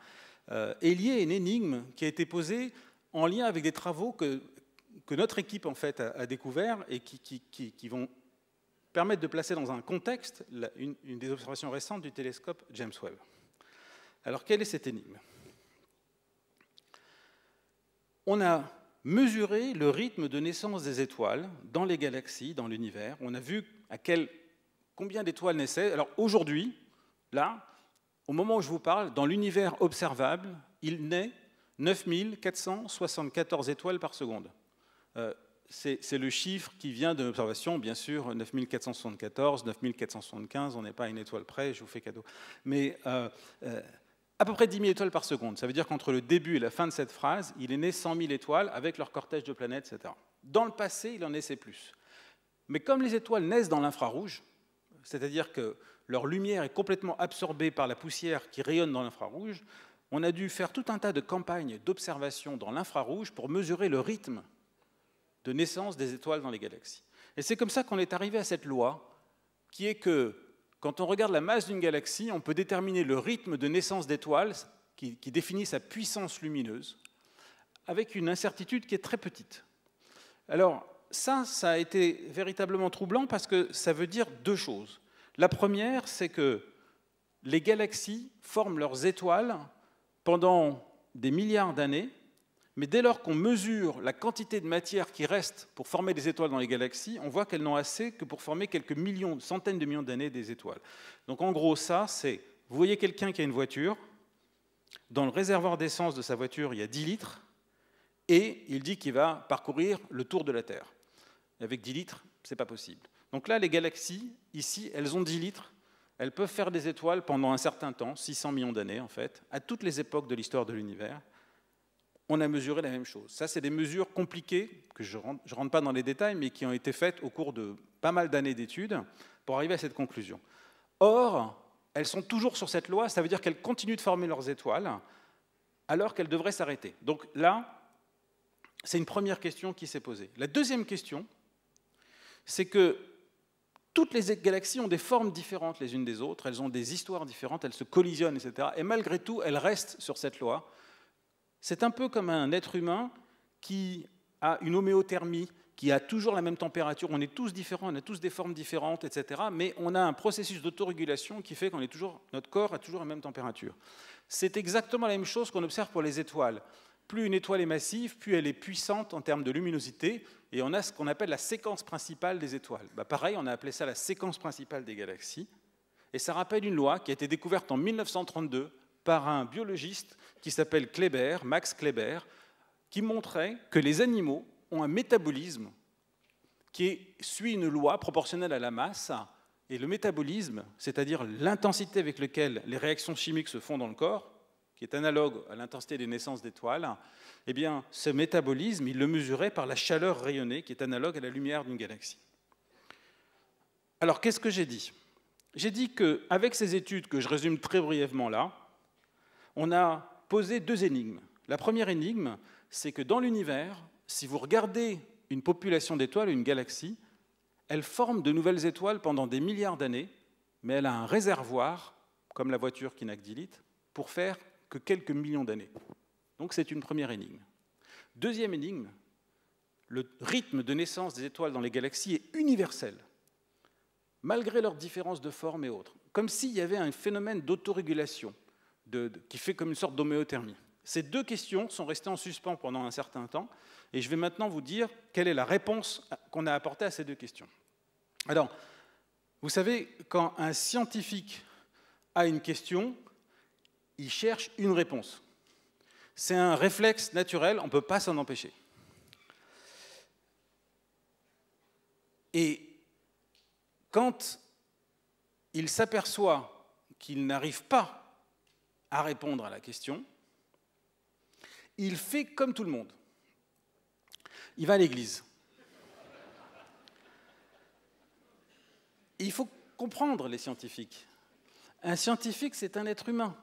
euh, est lié à une énigme qui a été posée en lien avec des travaux que, que notre équipe en fait a, découvert et qui, qui, qui, vont permettre de placer dans un contexte une, une des observations récentes du télescope James Webb. Alors quelle est cette énigme On a mesuré le rythme de naissance des étoiles dans les galaxies, dans l'univers. On a vu à combien d'étoiles naissaient. Alors aujourd'hui, là, au moment où je vous parle, dans l'univers observable, il naît 9474 étoiles par seconde. Euh, c'est le chiffre qui vient de l'observation, bien sûr, 9474, 9475, on n'est pas une étoile près, je vous fais cadeau. Mais euh, euh, à peu près 10 000 étoiles par seconde. Ça veut dire qu'entre le début et la fin de cette phrase, il est né 100 000 étoiles avec leur cortège de planètes, etc. Dans le passé, il en naissait plus. Mais comme les étoiles naissent dans l'infrarouge, c'est-à-dire que leur lumière est complètement absorbée par la poussière qui rayonne dans l'infrarouge, on a dû faire tout un tas de campagnes d'observation dans l'infrarouge pour mesurer le rythme de naissance des étoiles dans les galaxies. Et c'est comme ça qu'on est arrivé à cette loi, qui est que quand on regarde la masse d'une galaxie, on peut déterminer le rythme de naissance d'étoiles qui, qui, définit sa puissance lumineuse, avec une incertitude qui est très petite. Alors, ça, ça a été véritablement troublant parce que ça veut dire deux choses. La première, c'est que les galaxies forment leurs étoiles pendant des milliards d'années, mais dès lors qu'on mesure la quantité de matière qui reste pour former des étoiles dans les galaxies, on voit qu'elles n'ont assez que pour former quelques centaines de millions d'années des étoiles. Donc en gros, ça, c'est, vous voyez quelqu'un qui a une voiture, dans le réservoir d'essence de sa voiture, il y a 10 litres, et il dit qu'il va parcourir le tour de la Terre. Avec 10 litres, c'est pas possible. Donc là, les galaxies, ici, elles ont 10 litres. Elles peuvent faire des étoiles pendant un certain temps, 600 millions d'années en fait, à toutes les époques de l'histoire de l'univers. On a mesuré la même chose. Ça, c'est des mesures compliquées, que je ne rentre, pas dans les détails, mais qui ont été faites au cours de pas mal d'années d'études pour arriver à cette conclusion. Or, elles sont toujours sur cette loi, ça veut dire qu'elles continuent de former leurs étoiles alors qu'elles devraient s'arrêter. Donc là, c'est une première question qui s'est posée. La deuxième question, c'est que toutes les galaxies ont des formes différentes les unes des autres, elles ont des histoires différentes, elles se collisionnent, etc. Et malgré tout, elles restent sur cette loi. C'est un peu comme un être humain qui a une homéothermie, qui a toujours la même température, on est tous différents, on a tous des formes différentes, etc. Mais on a un processus d'autorégulation qui fait qu'on est toujours, notre corps a toujours la même température. C'est exactement la même chose qu'on observe pour les étoiles. Plus une étoile est massive, plus elle est puissante en termes de luminosité, et on a ce qu'on appelle la séquence principale des étoiles. Bah, pareil, on a appelé ça la séquence principale des galaxies, et ça rappelle une loi qui a été découverte en 1932 par un biologiste qui s'appelle Kleber, Max Kleber, qui montrait que les animaux ont un métabolisme qui suit une loi proportionnelle à la masse, et le métabolisme, c'est-à-dire l'intensité avec laquelle les réactions chimiques se font dans le corps, qui est analogue à l'intensité des naissances d'étoiles, eh bien, ce métabolisme, il le mesurait par la chaleur rayonnée, qui est analogue à la lumière d'une galaxie. Alors, qu'est-ce que j'ai dit J'ai dit qu'avec ces études, que je résume très brièvement là, on a posé deux énigmes. La première énigme, c'est que dans l'univers, si vous regardez une population d'étoiles, une galaxie, elle forme de nouvelles étoiles pendant des milliards d'années, mais elle a un réservoir, comme la voiture qui n'a que pour faire quelques millions d'années. Donc c'est une première énigme. Deuxième énigme, le rythme de naissance des étoiles dans les galaxies est universel, malgré leurs différences de forme et autres, comme s'il y avait un phénomène d'autorégulation qui fait comme une sorte d'homéothermie. Ces deux questions sont restées en suspens pendant un certain temps, et je vais maintenant vous dire quelle est la réponse qu'on a apportée à ces deux questions. Alors, vous savez, quand un scientifique a une question, il cherche une réponse. C'est un réflexe naturel, on ne peut pas s'en empêcher. Et quand il s'aperçoit qu'il n'arrive pas à répondre à la question, il fait comme tout le monde. Il va à l'église. Il faut comprendre les scientifiques. Un scientifique, c'est un être humain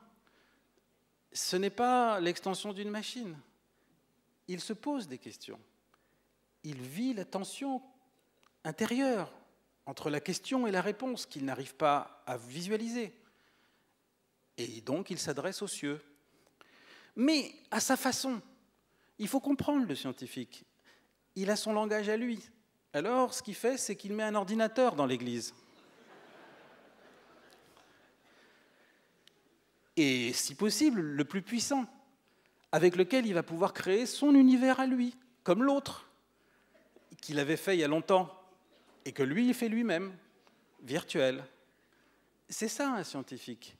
ce n'est pas l'extension d'une machine. Il se pose des questions. Il vit la tension intérieure entre la question et la réponse qu'il n'arrive pas à visualiser. Et donc il s'adresse aux cieux. Mais à sa façon. Il faut comprendre le scientifique. Il a son langage à lui. Alors ce qu'il fait, c'est qu'il met un ordinateur dans l'Église. et si possible le plus puissant, avec lequel il va pouvoir créer son univers à lui, comme l'autre, qu'il avait fait il y a longtemps, et que lui, il fait lui-même, virtuel. C'est ça un scientifique.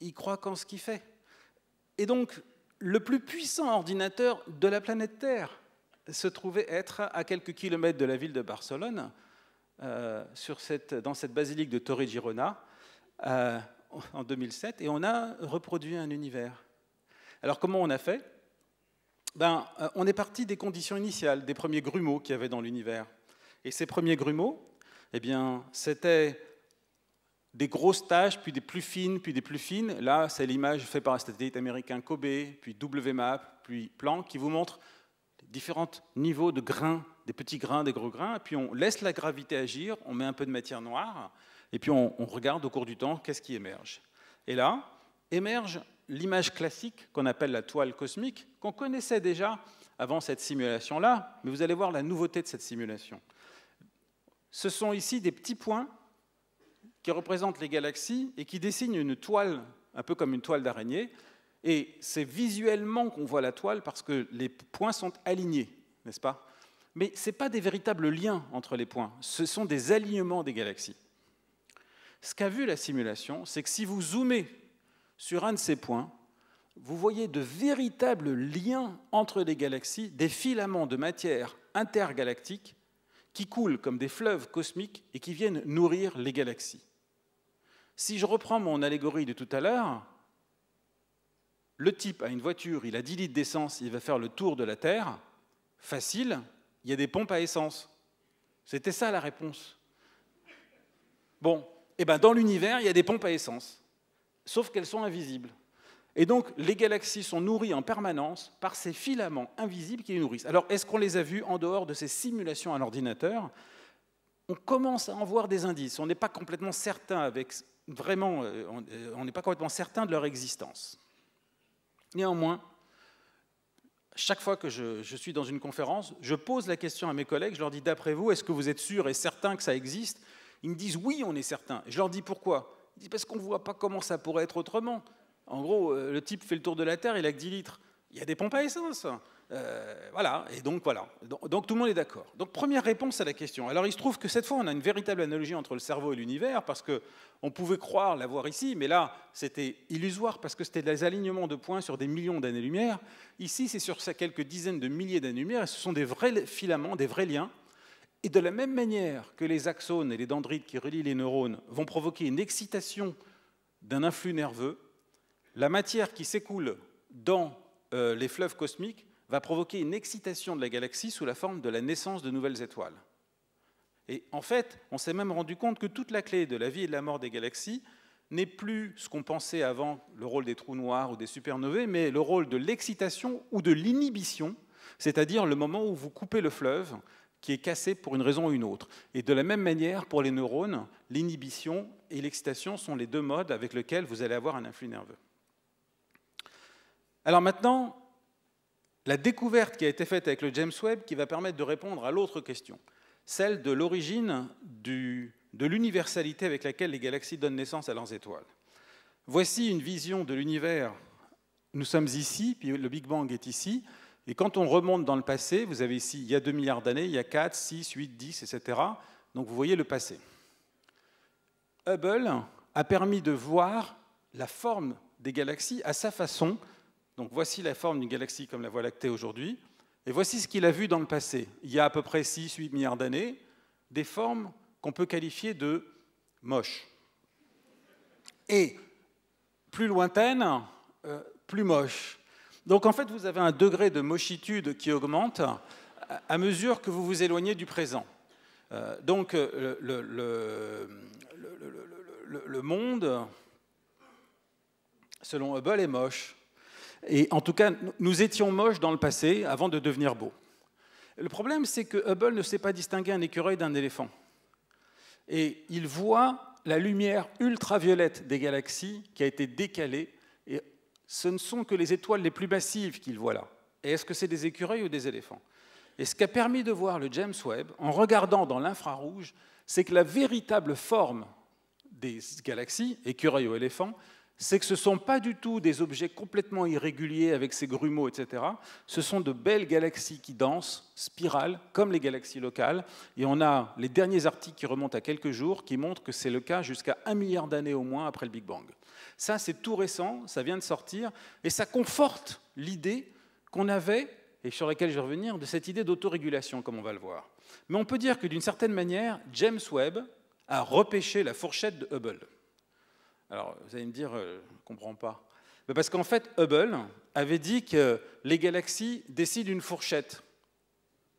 Il croit qu'en ce qu'il fait. Et donc, le plus puissant ordinateur de la planète Terre se trouvait être à quelques kilomètres de la ville de Barcelone, euh, dans cette basilique de Torre Girona, euh, en 2007 et on a reproduit un univers. Alors comment on a fait ben, euh, On est parti des conditions initiales, des premiers grumeaux qu'il y avait dans l'univers. Et ces premiers grumeaux, eh bien, c'était des grosses taches, puis des plus fines, puis des plus fines. Là, c'est l'image faite par un satellite américain Kobe, puis WMAP, puis Planck, qui vous montre différents niveaux de grains, des petits grains, des gros grains. Et puis on laisse la gravité agir, on met un peu de matière noire, et puis on, regarde au cours du temps qu'est-ce qui émerge. Et là, émerge l'image classique qu'on appelle la toile cosmique, qu'on connaissait déjà avant cette simulation-là, mais vous allez voir la nouveauté de cette simulation. Ce sont ici des petits points qui représentent les galaxies et qui dessinent une toile, un peu comme une toile d'araignée. Et c'est visuellement qu'on voit la toile parce que les points sont alignés, n'est-ce pas Mais ce n'est pas des véritables liens entre les points, ce sont des alignements des galaxies. Ce qu'a vu la simulation, c'est que si vous zoomez sur un de ces points, vous voyez de véritables liens entre les galaxies, des filaments de matière intergalactique qui coulent comme des fleuves cosmiques et qui viennent nourrir les galaxies. Si je reprends mon allégorie de tout à l'heure, le type a une voiture, il a 10 litres d'essence, il va faire le tour de la Terre, facile, il y a des pompes à essence. C'était ça la réponse. Bon, eh ben, dans l'univers, il y a des pompes à essence, sauf qu'elles sont invisibles. Et donc, les galaxies sont nourries en permanence par ces filaments invisibles qui les nourrissent. Alors, est-ce qu'on les a vus en dehors de ces simulations à l'ordinateur On commence à en voir des indices. On n'est pas complètement certain avec vraiment, euh, euh, on n'est pas complètement certain de leur existence. Néanmoins, chaque fois que je, je, suis dans une conférence, je pose la question à mes collègues, je leur dis d'après vous, est-ce que vous êtes sûr et certain que ça existe ils me disent oui, on est certain. Je leur dis pourquoi Ils disent parce qu'on ne voit pas comment ça pourrait être autrement. En gros, euh, le type fait le tour de la Terre, il a que 10 litres. Il y a des pompes à essence. Euh, voilà, et donc voilà. Donc, tout le monde est d'accord. Donc première réponse à la question. Alors il se trouve que cette fois on a une véritable analogie entre le cerveau et l'univers parce que on pouvait croire l'avoir ici, mais là c'était illusoire parce que c'était des alignements de points sur des millions d'années-lumière. Ici c'est sur quelques dizaines de milliers d'années-lumière et ce sont des vrais filaments, des vrais liens et de la même manière que les axones et les dendrites qui relient les neurones vont provoquer une excitation d'un influx nerveux, la matière qui s'écoule dans euh, les fleuves cosmiques va provoquer une excitation de la galaxie sous la forme de la naissance de nouvelles étoiles. Et en fait, on s'est même rendu compte que toute la clé de la vie et de la mort des galaxies n'est plus ce qu'on pensait avant le rôle des trous noirs ou des supernovées, mais le rôle de l'excitation ou de l'inhibition, c'est-à-dire le moment où vous coupez le fleuve qui est cassé pour une raison ou une autre. Et de la même manière, pour les neurones, l'inhibition et l'excitation sont les deux modes avec lesquels vous allez avoir un influx nerveux. Alors maintenant, la découverte qui a été faite avec le James Webb qui va permettre de répondre à l'autre question, celle de l'origine de l'universalité avec laquelle les galaxies donnent naissance à leurs étoiles. Voici une vision de l'univers. Nous sommes ici, puis le Big Bang est ici. Et quand on remonte dans le passé, vous avez ici, il y a 2 milliards d'années, il y a 4, 6, 8, 10, etc. Donc vous voyez le passé. Hubble a permis de voir la forme des galaxies à sa façon. Donc voici la forme d'une galaxie comme la Voie lactée aujourd'hui. Et voici ce qu'il a vu dans le passé. Il y a à peu près 6, 8 milliards d'années, des formes qu'on peut qualifier de moches. Et plus lointaines, euh, plus moches. Donc en fait, vous avez un degré de mochitude qui augmente à mesure que vous vous éloignez du présent. Euh, donc euh, le, le, monde, selon Hubble, est moche. Et en tout cas, nous étions moches dans le passé avant de devenir beaux. Le problème, c'est que Hubble ne sait pas distinguer un écureuil d'un éléphant. Et il voit la lumière ultraviolette des galaxies qui a été décalée ce ne sont que les étoiles les plus massives qu'il voit là. Et est-ce que c'est des écureuils ou des éléphants Et ce qu'a permis de voir le James Webb, en regardant dans l'infrarouge, c'est que la véritable forme des galaxies, écureuils ou éléphants, c'est que ce ne sont pas du tout des objets complètement irréguliers avec ces grumeaux, etc. Ce sont de belles galaxies qui dansent, spirales, comme les galaxies locales. Et on a les derniers articles qui remontent à quelques jours qui montrent que c'est le cas jusqu'à un milliard d'années au moins après le Big Bang. Ça, c'est tout récent, ça vient de sortir, et ça conforte l'idée qu'on avait, et sur laquelle je vais revenir, de cette idée d'autorégulation, comme on va le voir. Mais on peut dire que d'une certaine manière, James Webb a repêché la fourchette de Hubble. Alors, vous allez me dire, euh, je ne comprends pas. parce qu'en fait, Hubble avait dit que les galaxies décident une fourchette.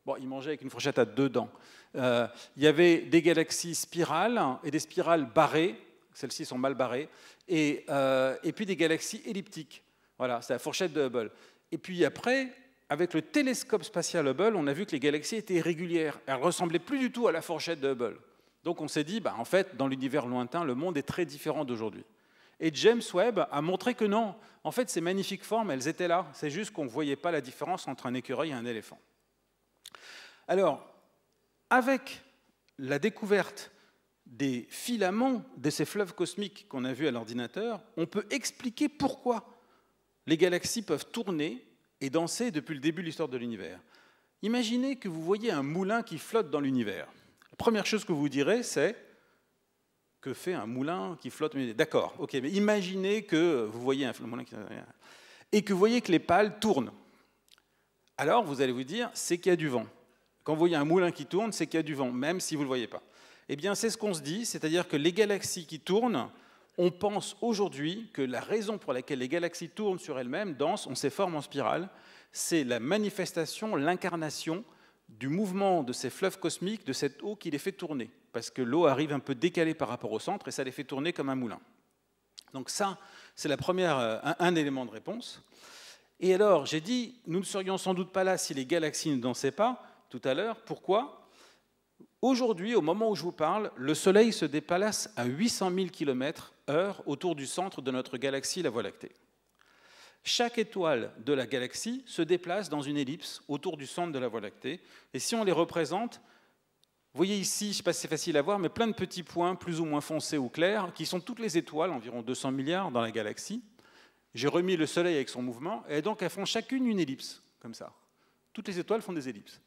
Bon, il mangeait avec une fourchette à deux dents. Euh, il y avait des galaxies spirales et des spirales barrées celles-ci sont mal barrées, euh, et, puis des galaxies elliptiques. Voilà, c'est la fourchette de Hubble. Et puis après, avec le télescope spatial Hubble, on a vu que les galaxies étaient irrégulières. Elles ne ressemblaient plus du tout à la fourchette de Hubble. Donc on s'est dit, bah, en fait, dans l'univers lointain, le monde est très différent d'aujourd'hui. Et James Webb a montré que non. En fait, ces magnifiques formes, elles étaient là. C'est juste qu'on ne voyait pas la différence entre un écureuil et un éléphant. Alors, avec la découverte des filaments de ces fleuves cosmiques qu'on a vus à l'ordinateur, on peut expliquer pourquoi les galaxies peuvent tourner et danser depuis le début de l'histoire de l'univers. Imaginez que vous voyez un moulin qui flotte dans l'univers. La première chose que vous direz, c'est que fait un moulin qui flotte D'accord, ok, mais imaginez que vous voyez un moulin qui et que vous voyez que les pales tournent. Alors vous allez vous dire, c'est qu'il y a du vent. Quand vous voyez un moulin qui tourne, c'est qu'il y a du vent, même si vous ne le voyez pas. Eh bien, c'est ce qu'on se dit, c'est-à-dire que les galaxies qui tournent, on pense aujourd'hui que la raison pour laquelle les galaxies tournent sur elles-mêmes, dansent, on s'efforme en spirale, c'est la manifestation, l'incarnation du mouvement de ces fleuves cosmiques, de cette eau qui les fait tourner. Parce que l'eau arrive un peu décalée par rapport au centre et ça les fait tourner comme un moulin. Donc ça, c'est la première, euh, un, élément de réponse. Et alors, j'ai dit, nous ne serions sans doute pas là si les galaxies ne dansaient pas tout à l'heure. Pourquoi Aujourd'hui, au moment où je vous parle, le Soleil se déplace à 800 000 km/h autour du centre de notre galaxie, la Voie lactée. Chaque étoile de la galaxie se déplace dans une ellipse autour du centre de la Voie lactée. Et si on les représente, vous voyez ici, je ne sais pas si c'est facile à voir, mais plein de petits points plus ou moins foncés ou clairs, qui sont toutes les étoiles, environ 200 milliards dans la galaxie. J'ai remis le Soleil avec son mouvement, et donc elles font chacune une ellipse, comme ça. Toutes les étoiles font des ellipses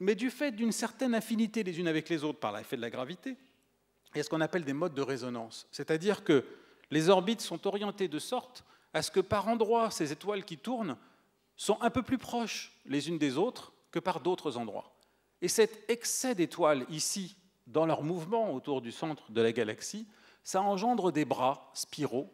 mais du fait d'une certaine affinité les unes avec les autres par l'effet de la gravité, il y a ce qu'on appelle des modes de résonance. C'est-à-dire que les orbites sont orientées de sorte à ce que par endroits, ces étoiles qui tournent sont un peu plus proches les unes des autres que par d'autres endroits. Et cet excès d'étoiles ici, dans leur mouvement autour du centre de la galaxie, ça engendre des bras spiraux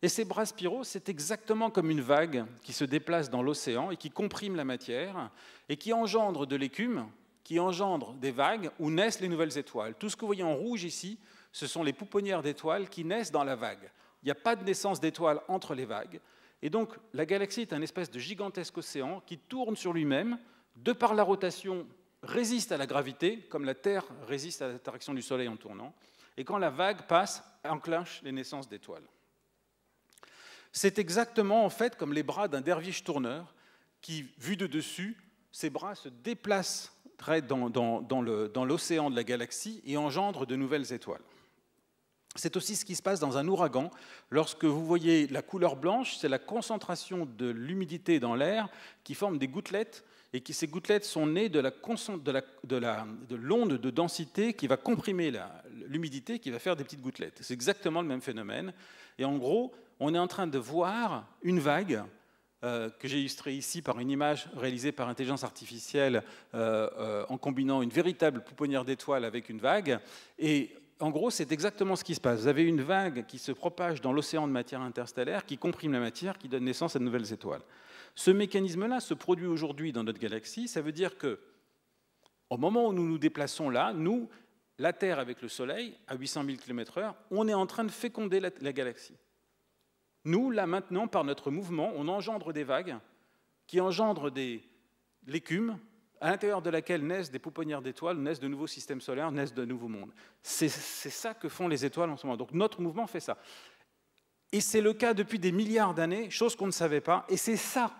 et ces bras spiraux, c'est exactement comme une vague qui se déplace dans l'océan et qui comprime la matière et qui engendre de l'écume, qui engendre des vagues où naissent les nouvelles étoiles. Tout ce que vous voyez en rouge ici, ce sont les pouponnières d'étoiles qui naissent dans la vague. Il n'y a pas de naissance d'étoiles entre les vagues. Et donc la galaxie est un espèce de gigantesque océan qui tourne sur lui-même, de par la rotation, résiste à la gravité, comme la Terre résiste à l'attraction du Soleil en tournant. Et quand la vague passe, enclenche les naissances d'étoiles. C'est exactement en fait comme les bras d'un derviche tourneur qui, vu de dessus, ses bras se déplacent dans, dans l'océan de la galaxie et engendrent de nouvelles étoiles. C'est aussi ce qui se passe dans un ouragan. Lorsque vous voyez la couleur blanche, c'est la concentration de l'humidité dans l'air qui forme des gouttelettes et que ces gouttelettes sont nées de l'onde de, de, de, densité qui va comprimer l'humidité, qui va faire des petites gouttelettes. C'est exactement le même phénomène. Et en gros, on est en train de voir une vague euh, que j'ai illustrée ici par une image réalisée par intelligence artificielle euh, euh, en combinant une véritable pouponnière d'étoiles avec une vague. Et en gros, c'est exactement ce qui se passe. Vous avez une vague qui se propage dans l'océan de matière interstellaire, qui comprime la matière, qui donne naissance à de nouvelles étoiles. Ce mécanisme-là se produit aujourd'hui dans notre galaxie. Ça veut dire que, au moment où nous nous déplaçons là, nous, la Terre avec le Soleil, à 800 000 km/h, on est en train de féconder la, galaxie. Nous, là maintenant, par notre mouvement, on engendre des vagues qui engendrent des l'écume, à l'intérieur de laquelle naissent des pouponnières d'étoiles, naissent de nouveaux systèmes solaires, naissent de nouveaux mondes. C'est ça que font les étoiles en ce moment. Donc notre mouvement fait ça. Et c'est le cas depuis des milliards d'années, chose qu'on ne savait pas. Et c'est ça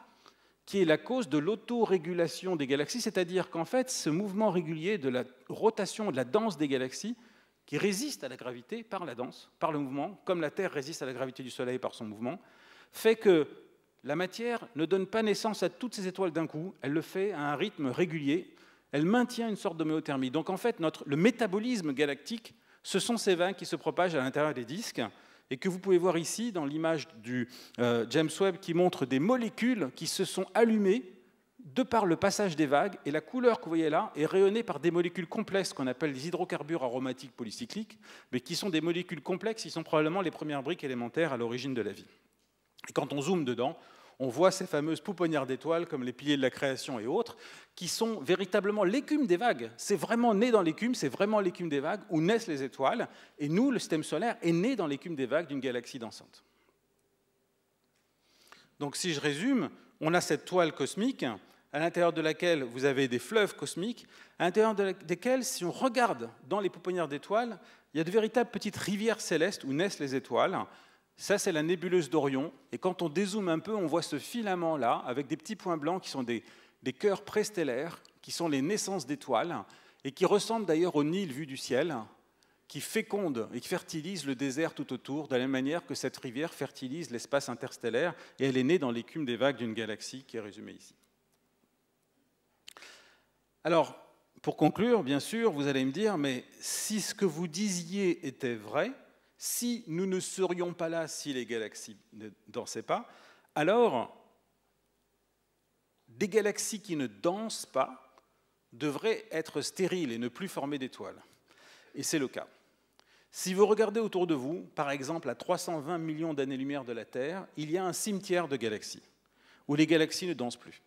qui est la cause de l'autorégulation des galaxies, c'est-à-dire qu'en fait, ce mouvement régulier de la rotation, de la danse des galaxies, qui résiste à la gravité par la danse, par le mouvement, comme la Terre résiste à la gravité du Soleil par son mouvement, fait que la matière ne donne pas naissance à toutes ces étoiles d'un coup, elle le fait à un rythme régulier, elle maintient une sorte d'homéothermie. Donc en fait, notre, le métabolisme galactique, ce sont ces vins qui se propagent à l'intérieur des disques, et que vous pouvez voir ici dans l'image du euh, James Webb qui montre des molécules qui se sont allumées de par le passage des vagues, et la couleur que vous voyez là est rayonnée par des molécules complexes qu'on appelle des hydrocarbures aromatiques polycycliques, mais qui sont des molécules complexes, qui sont probablement les premières briques élémentaires à l'origine de la vie. Et quand on zoome dedans, on voit ces fameuses pouponnières d'étoiles comme les piliers de la création et autres, qui sont véritablement l'écume des vagues. C'est vraiment né dans l'écume, c'est vraiment l'écume des vagues où naissent les étoiles, et nous, le système solaire, est né dans l'écume des vagues d'une galaxie dansante. Donc si je résume, on a cette toile cosmique à l'intérieur de laquelle vous avez des fleuves cosmiques, à l'intérieur desquels, si on regarde dans les pouponnières d'étoiles, il y a de véritables petites rivières célestes où naissent les étoiles, ça, c'est la nébuleuse d'Orion. Et quand on dézoome un peu, on voit ce filament-là, avec des petits points blancs qui sont des, des cœurs préstellaires, qui sont les naissances d'étoiles, et qui ressemblent d'ailleurs au Nil vu du ciel, qui féconde et qui fertilise le désert tout autour, de la même manière que cette rivière fertilise l'espace interstellaire, et elle est née dans l'écume des vagues d'une galaxie qui est résumée ici. Alors, pour conclure, bien sûr, vous allez me dire, mais si ce que vous disiez était vrai, si nous ne serions pas là si les galaxies ne dansaient pas, alors des galaxies qui ne dansent pas devraient être stériles et ne plus former d'étoiles. Et c'est le cas. Si vous regardez autour de vous, par exemple à 320 millions d'années-lumière de la Terre, il y a un cimetière de galaxies, où les galaxies ne dansent plus.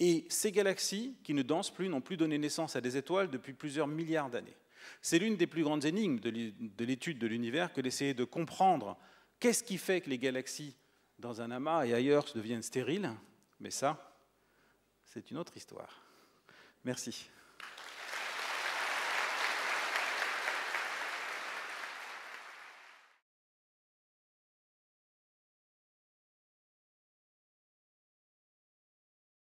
Et ces galaxies qui ne dansent plus n'ont plus donné naissance à des étoiles depuis plusieurs milliards d'années. C'est l'une des plus grandes énigmes de l'étude de l'univers que d'essayer de comprendre qu'est-ce qui fait que les galaxies dans un amas et ailleurs deviennent stériles. Mais ça, c'est une autre histoire. Merci.